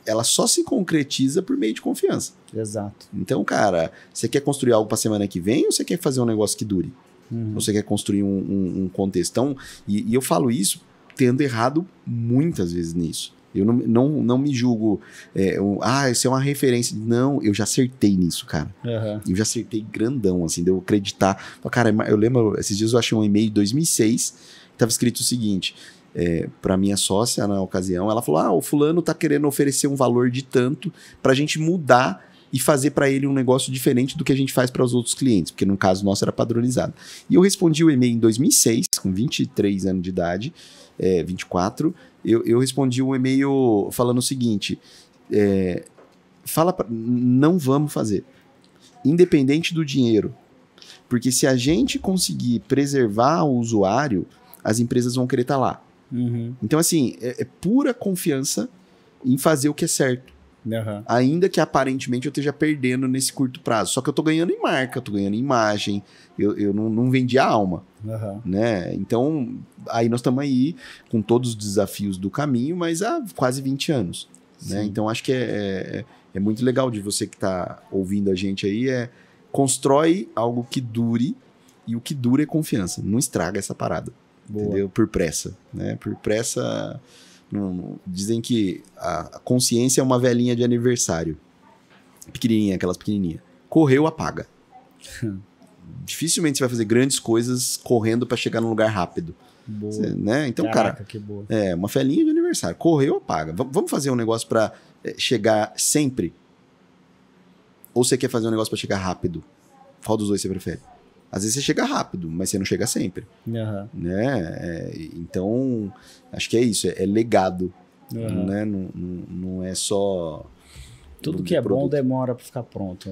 ela só se concretiza por meio de confiança. Exato. Então, cara, você quer construir algo para semana que vem ou você quer fazer um negócio que dure? Uhum. Você quer construir um, um, um contexto. Então, e, e eu falo isso tendo errado muitas vezes nisso. Eu não, não, não me julgo, é, ah, isso é uma referência. Não, eu já acertei nisso, cara. Uhum. Eu já acertei grandão, assim, de eu acreditar. Cara, eu lembro, esses dias eu achei um e-mail de 2006, tava escrito o seguinte. É, para minha sócia na ocasião, ela falou: Ah, o fulano tá querendo oferecer um valor de tanto para a gente mudar e fazer para ele um negócio diferente do que a gente faz para os outros clientes, porque no caso nosso era padronizado. E eu respondi o e-mail em 2006, com 23 anos de idade, é, 24, eu, eu respondi um e-mail falando o seguinte: é, fala, pra, não vamos fazer, independente do dinheiro. Porque se a gente conseguir preservar o usuário, as empresas vão querer estar tá lá. Uhum. Então, assim, é, é pura confiança em fazer o que é certo. Uhum. Ainda que aparentemente eu esteja perdendo nesse curto prazo. Só que eu estou ganhando em marca, estou ganhando em imagem, eu, eu não, não vendi a alma. Uhum. Né? Então, aí nós estamos aí com todos os desafios do caminho, mas há quase 20 anos. Né? Então, acho que é, é, é muito legal de você que está ouvindo a gente aí, é constrói algo que dure, e o que dura é confiança. Não estraga essa parada. Boa. Entendeu? Por pressa. Né? Por pressa dizem que a, consciência é uma velhinha de aniversário. Pequenininha, aquelas pequenininha. Correu, apaga. Dificilmente você vai fazer grandes coisas correndo para chegar num lugar rápido. Você, né? Então, Caraca, cara, é uma velhinha de aniversário. Correu, apaga. V vamos fazer um negócio para eh, chegar sempre? Ou você quer fazer um negócio para chegar rápido? Qual dos dois você prefere? Às vezes você chega rápido, mas você não chega sempre. Uhum. Né? É, então, acho que é isso, é, é legado. Uhum. Né? Não, não, não, é só. Tudo que é produto. bom demora para ficar pronto.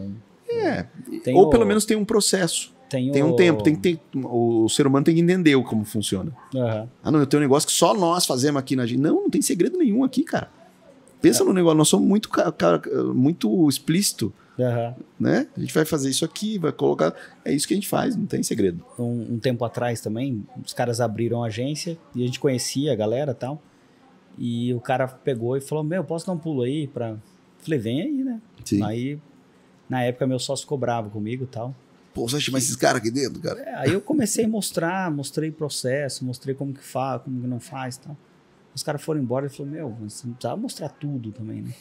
É. Tem ou o... pelo menos tem um processo. Tem, tem um o... tempo, tem o ser humano tem que entender como funciona. Uhum. Ah, não, eu tenho um negócio que só nós fazemos aqui na gente. Não, não tem segredo nenhum aqui, cara. Pensa é. no negócio, nós somos muito, muito explícito Uhum. Né? A gente vai fazer isso aqui, vai colocar. É isso que a gente faz, não tem segredo. Um, um tempo atrás também, os caras abriram a agência e a gente conhecia a galera e tal. E o cara pegou e falou: Meu, posso dar um pulo aí? Pra... Falei: Vem aí, né? Sim. Aí, na época, meu sócio ficou bravo comigo e tal. Pô, você chama esses caras aqui dentro, cara? É, aí eu comecei a mostrar, mostrei processo, mostrei como que faz, como que não faz e tal. Os caras foram embora e falou: Meu, você não precisava mostrar tudo também, né?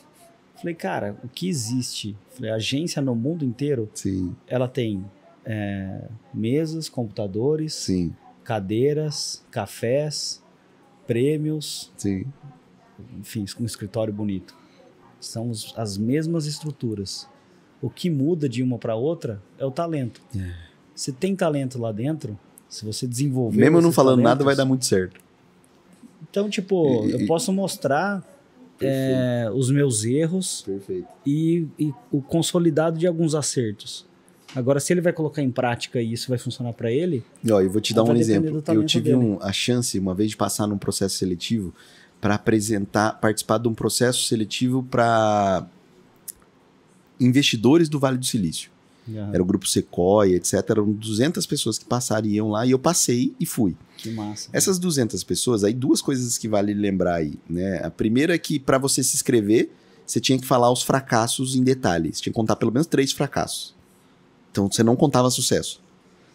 Falei, cara, o que existe? Falei, agência no mundo inteiro, Sim. ela tem é, mesas, computadores, Sim. cadeiras, cafés, prêmios, Sim. enfim, um escritório bonito. São as mesmas estruturas. O que muda de uma para outra é o talento. É. Você tem talento lá dentro, se você desenvolver. Mesmo não falando talentos, nada, vai dar muito certo. Então, tipo, e, eu posso mostrar é, os meus erros Perfeito. E, e o consolidado de alguns acertos. Agora, se ele vai colocar em prática e isso vai funcionar para ele. Ó, eu vou te dar um exemplo. Eu tive um, a chance, uma vez, de passar num processo seletivo para apresentar, participar de um processo seletivo para investidores do Vale do Silício. Era o grupo Sequoia, etc. Eram 200 pessoas que passariam lá e eu passei e fui. Que massa. Essas 200 pessoas, aí duas coisas que vale lembrar aí, né? A primeira é que para você se inscrever, você tinha que falar os fracassos em detalhes. Tinha que contar pelo menos três fracassos. Então você não contava sucesso.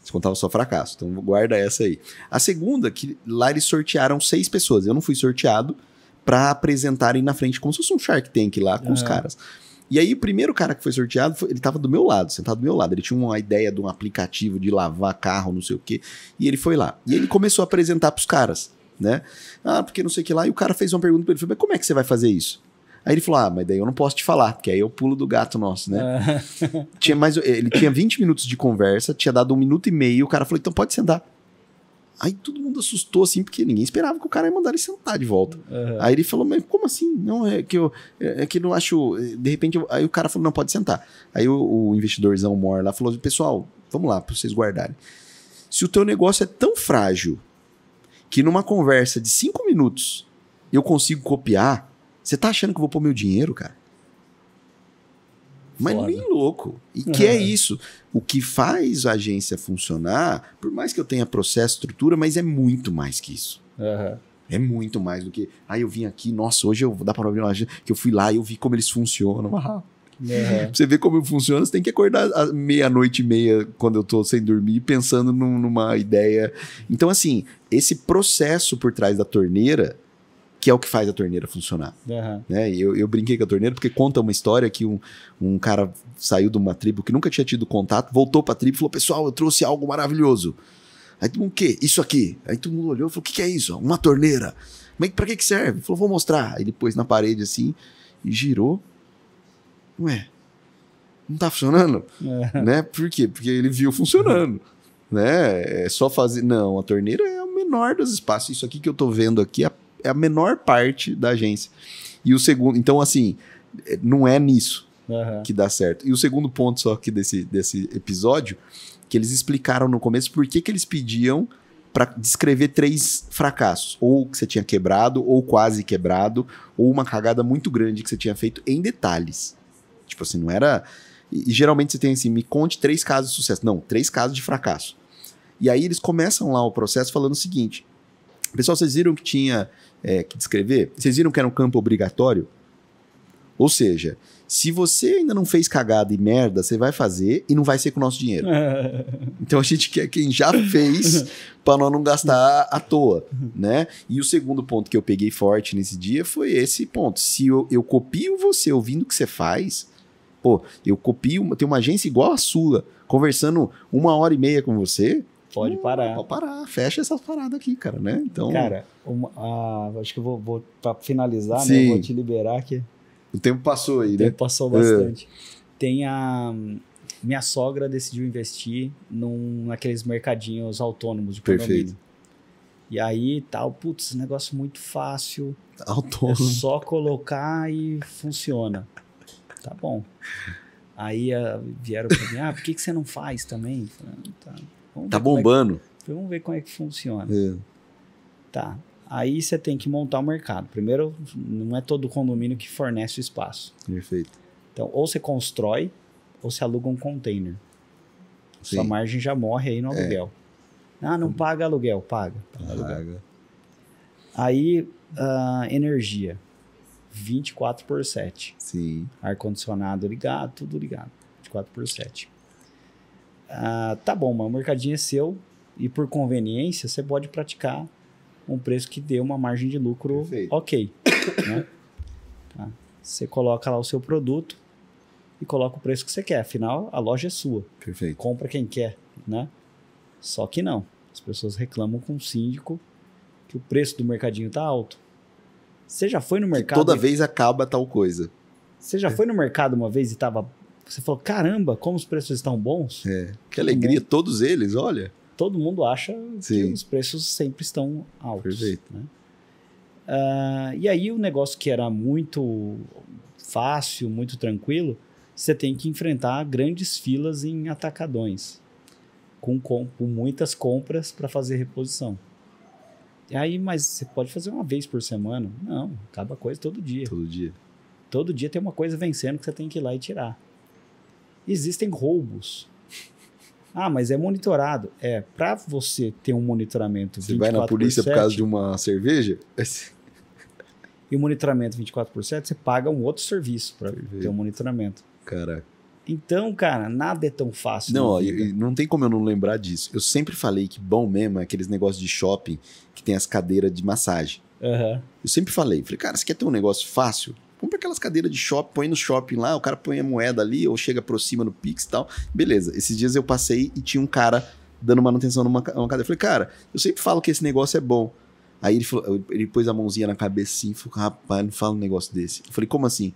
Você contava só fracasso. Então guarda essa aí. A segunda, que lá eles sortearam seis pessoas. Eu não fui sorteado para apresentarem na frente como se fosse um Shark Tank lá com é. os caras. E aí, o primeiro cara que foi sorteado, foi, ele estava do meu lado, sentado do meu lado. Ele tinha uma ideia de um aplicativo de lavar carro, não sei o quê. E ele foi lá. E ele começou a apresentar para os caras, né? Ah, porque não sei o que lá. E o cara fez uma pergunta para ele: falou, mas como é que você vai fazer isso? Aí ele falou: Ah, mas daí eu não posso te falar, porque aí eu pulo do gato nosso, né? É. tinha mais, ele tinha 20 minutos de conversa, tinha dado um minuto e meio, o cara falou: então pode sentar. Aí todo mundo assustou, assim, porque ninguém esperava que o cara ia mandar ele sentar de volta. Uhum. Aí ele falou, mas como assim? Não, é que eu, é, é que eu não acho. De repente, eu... aí o cara falou, não, pode sentar. Aí o, o investidorzão mor lá falou, pessoal, vamos lá, para vocês guardarem. Se o teu negócio é tão frágil que numa conversa de cinco minutos eu consigo copiar, você tá achando que eu vou pôr meu dinheiro, cara? Mas Foda. nem louco. E uhum. que é. é isso. O que faz a agência funcionar, por mais que eu tenha processo, estrutura, mas é muito mais que isso. Uhum. É muito mais do que. Ah, eu vim aqui, nossa, hoje eu vou dar para abrir uma agência, que eu fui lá e eu vi como eles funcionam. Uhum. Você vê como funciona, você tem que acordar meia-noite e meia quando eu tô sem dormir, pensando num, numa ideia. Então, assim, esse processo por trás da torneira que é o que faz a torneira funcionar. Uhum. Né? Eu, eu, brinquei com a torneira porque conta uma história que um, um cara saiu de uma tribo que nunca tinha tido contato, voltou para a tribo e falou: Pessoal, eu trouxe algo maravilhoso. Aí todo mundo, o quê? Isso aqui. Aí todo mundo olhou e falou: O que, que é isso? Uma torneira. Mas para que, que serve? Ele falou: Vou mostrar. Aí ele pôs na parede assim e girou. Ué, não tá funcionando? É. Né? Por quê? Porque ele viu funcionando. né? É só fazer. Não, a torneira é o menor dos espaços. Isso aqui que eu tô vendo aqui é a é a menor parte da agência. E o segundo, então assim, é, não é nisso uhum. que dá certo. E o segundo ponto só aqui desse, desse episódio, que eles explicaram no começo por que, que eles pediam para descrever três fracassos, ou que você tinha quebrado, ou quase quebrado, ou uma cagada muito grande que você tinha feito em detalhes. Tipo assim, não era e, e geralmente você tem assim, me conte três casos de sucesso. Não, três casos de fracasso. E aí eles começam lá o processo falando o seguinte: Pessoal, vocês viram que tinha é, que descrever, vocês viram que era um campo obrigatório? Ou seja, se você ainda não fez cagada e merda, você vai fazer e não vai ser com o nosso dinheiro. então a gente quer quem já fez para nós não gastar à toa, né? E o segundo ponto que eu peguei forte nesse dia foi esse ponto. Se eu, eu copio você ouvindo o que você faz, pô, eu copio, tem uma agência igual a sua, conversando uma hora e meia com você, Pode hum, parar. Pode parar. Fecha essa parada aqui, cara, né? Então. Cara, uma, ah, acho que eu vou, vou para finalizar, né, Sim. né? Vou te liberar que. O tempo passou aí, o né? O tempo passou é. bastante. É. Tem a. Minha sogra decidiu investir num, naqueles mercadinhos autônomos de Perfeito. E aí, tal, putz, negócio muito fácil. Autônomo. É só colocar e funciona. Tá bom. Aí ah, vieram pra mim, ah, por que, que você não faz também? Falei, ah, tá, Vamos tá bombando. É que, vamos ver como é que funciona. É. Tá. Aí você tem que montar o mercado. Primeiro, não é todo condomínio que fornece o espaço. Perfeito. Então, ou você constrói, ou você aluga um container. Sim. Sua margem já morre aí no é. aluguel. É. Ah, não paga aluguel. Paga. Paga. paga. Aí, uh, energia. 24 por 7. Sim. Ar-condicionado ligado, tudo ligado. 24 por 7. Ah, tá bom, mas o mercadinho é seu e por conveniência você pode praticar um preço que dê uma margem de lucro Perfeito. ok. Né? Tá. Você coloca lá o seu produto e coloca o preço que você quer. Afinal, a loja é sua. Perfeito. Compra quem quer, né? Só que não. As pessoas reclamam com o síndico que o preço do mercadinho tá alto. Você já foi no mercado? Que toda e... vez acaba tal coisa. Você já é. foi no mercado uma vez e tava você falou, caramba, como os preços estão bons. É. Que alegria, né? todos eles, olha. Todo mundo acha Sim. que os preços sempre estão altos. Perfeito. Né? Uh, e aí o negócio que era muito fácil, muito tranquilo, você tem que enfrentar grandes filas em atacadões, com, com, com muitas compras para fazer reposição. E aí, mas você pode fazer uma vez por semana? Não, acaba a coisa todo dia. Todo dia. Todo dia tem uma coisa vencendo que você tem que ir lá e tirar existem roubos. Ah, mas é monitorado. É, para você ter um monitoramento. Você vai na polícia por, 7, por causa de uma cerveja? e o monitoramento 24 por 7, você paga um outro serviço para ter um monitoramento. Caraca. Então, cara, nada é tão fácil. Não, ó, não tem como eu não lembrar disso. Eu sempre falei que bom mesmo é aqueles negócios de shopping que tem as cadeiras de massagem. Uhum. Eu sempre falei, falei, cara, você quer ter um negócio fácil? aquelas cadeiras de shopping, põe no shopping lá, o cara põe a moeda ali, ou chega aproxima no Pix e tal. Beleza. Esses dias eu passei e tinha um cara dando manutenção numa, cadeira. Eu falei, cara, eu sempre falo que esse negócio é bom. Aí ele, falou, ele pôs a mãozinha na cabeça assim, falou, rapaz, não fala um negócio desse. Eu falei, como assim?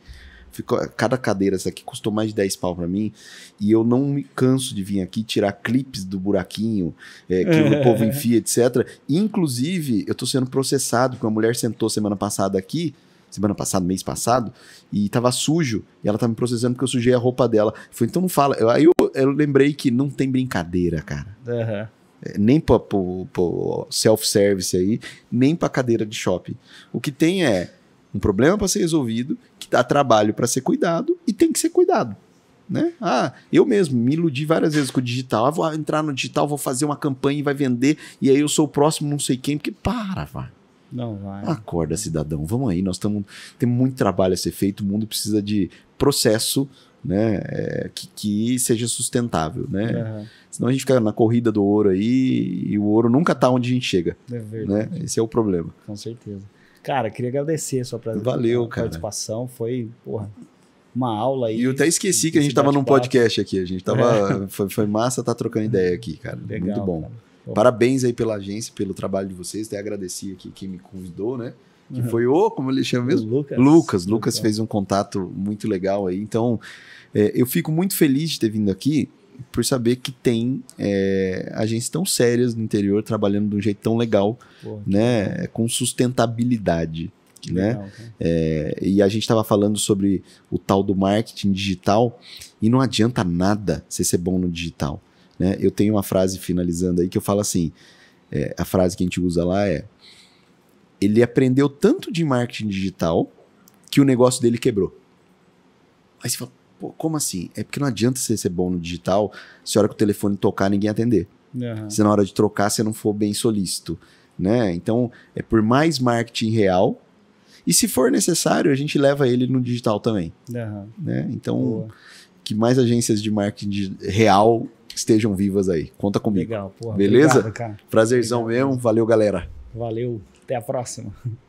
Ficou, cada cadeira essa aqui custou mais de 10 pau para mim e eu não me canso de vir aqui tirar clipes do buraquinho é, que o povo enfia, etc. Inclusive, eu tô sendo processado porque uma mulher sentou semana passada aqui semana passada, mês passado, e tava sujo, e ela tá me processando porque eu sujei a roupa dela. Foi, então não fala. Eu, aí eu, eu, lembrei que não tem brincadeira, cara. Uhum. Nem pra, self-service aí, nem pra cadeira de shopping. O que tem é um problema para ser resolvido, que dá trabalho para ser cuidado e tem que ser cuidado. Né? Ah, eu mesmo me iludi várias vezes com o digital. Ah, vou entrar no digital, vou fazer uma campanha e vai vender, e aí eu sou o próximo, não sei quem, porque para, vai. Não vai. Acorda, cidadão. Vamos aí, nós estamos. Tem muito trabalho a ser feito, o mundo precisa de processo né, é, que, que, seja sustentável, né? Uhum. Senão a gente fica na corrida do ouro aí e o ouro nunca está onde a gente chega. É né. verdade. Né? Esse é o problema. Com certeza. Cara, queria agradecer a sua presença. Valeu, cara. participação. Foi, porra, uma aula aí. E eu até esqueci que a gente tava num podcast aqui. A gente tava. É. foi, foi massa tá trocando ideia aqui, cara. Legal, Muito bom. Cara. Parabéns aí pela agência, pelo trabalho de vocês. Até agradeci aqui quem me convidou, né? Que uhum. foi o, como ele chama mesmo? Lucas. Lucas. Lucas fez um contato muito legal aí. Então, é, eu fico muito feliz de ter vindo aqui por saber que tem é, agências tão sérias no interior trabalhando de um jeito tão legal, Porra, né? Legal. Com sustentabilidade. Que né? Legal, é, e a gente estava falando sobre o tal do marketing digital e não adianta nada você ser bom no digital. Né? Eu tenho uma frase finalizando aí que eu falo assim: é, a frase que a gente usa lá é: ele aprendeu tanto de marketing digital que o negócio dele quebrou. Aí você fala, pô, como assim? É porque não adianta você ser bom no digital se a hora que o telefone tocar ninguém atender. Uhum. Se na hora de trocar você não for bem solícito. Né? Então, é por mais marketing real. E se for necessário, a gente leva ele no digital também. Uhum. Né? Então, Boa. que mais agências de marketing real estejam vivas aí. Conta comigo. Legal, porra. Beleza? Obrigado, Prazerzão Obrigado. mesmo. Valeu, galera. Valeu. Até a próxima.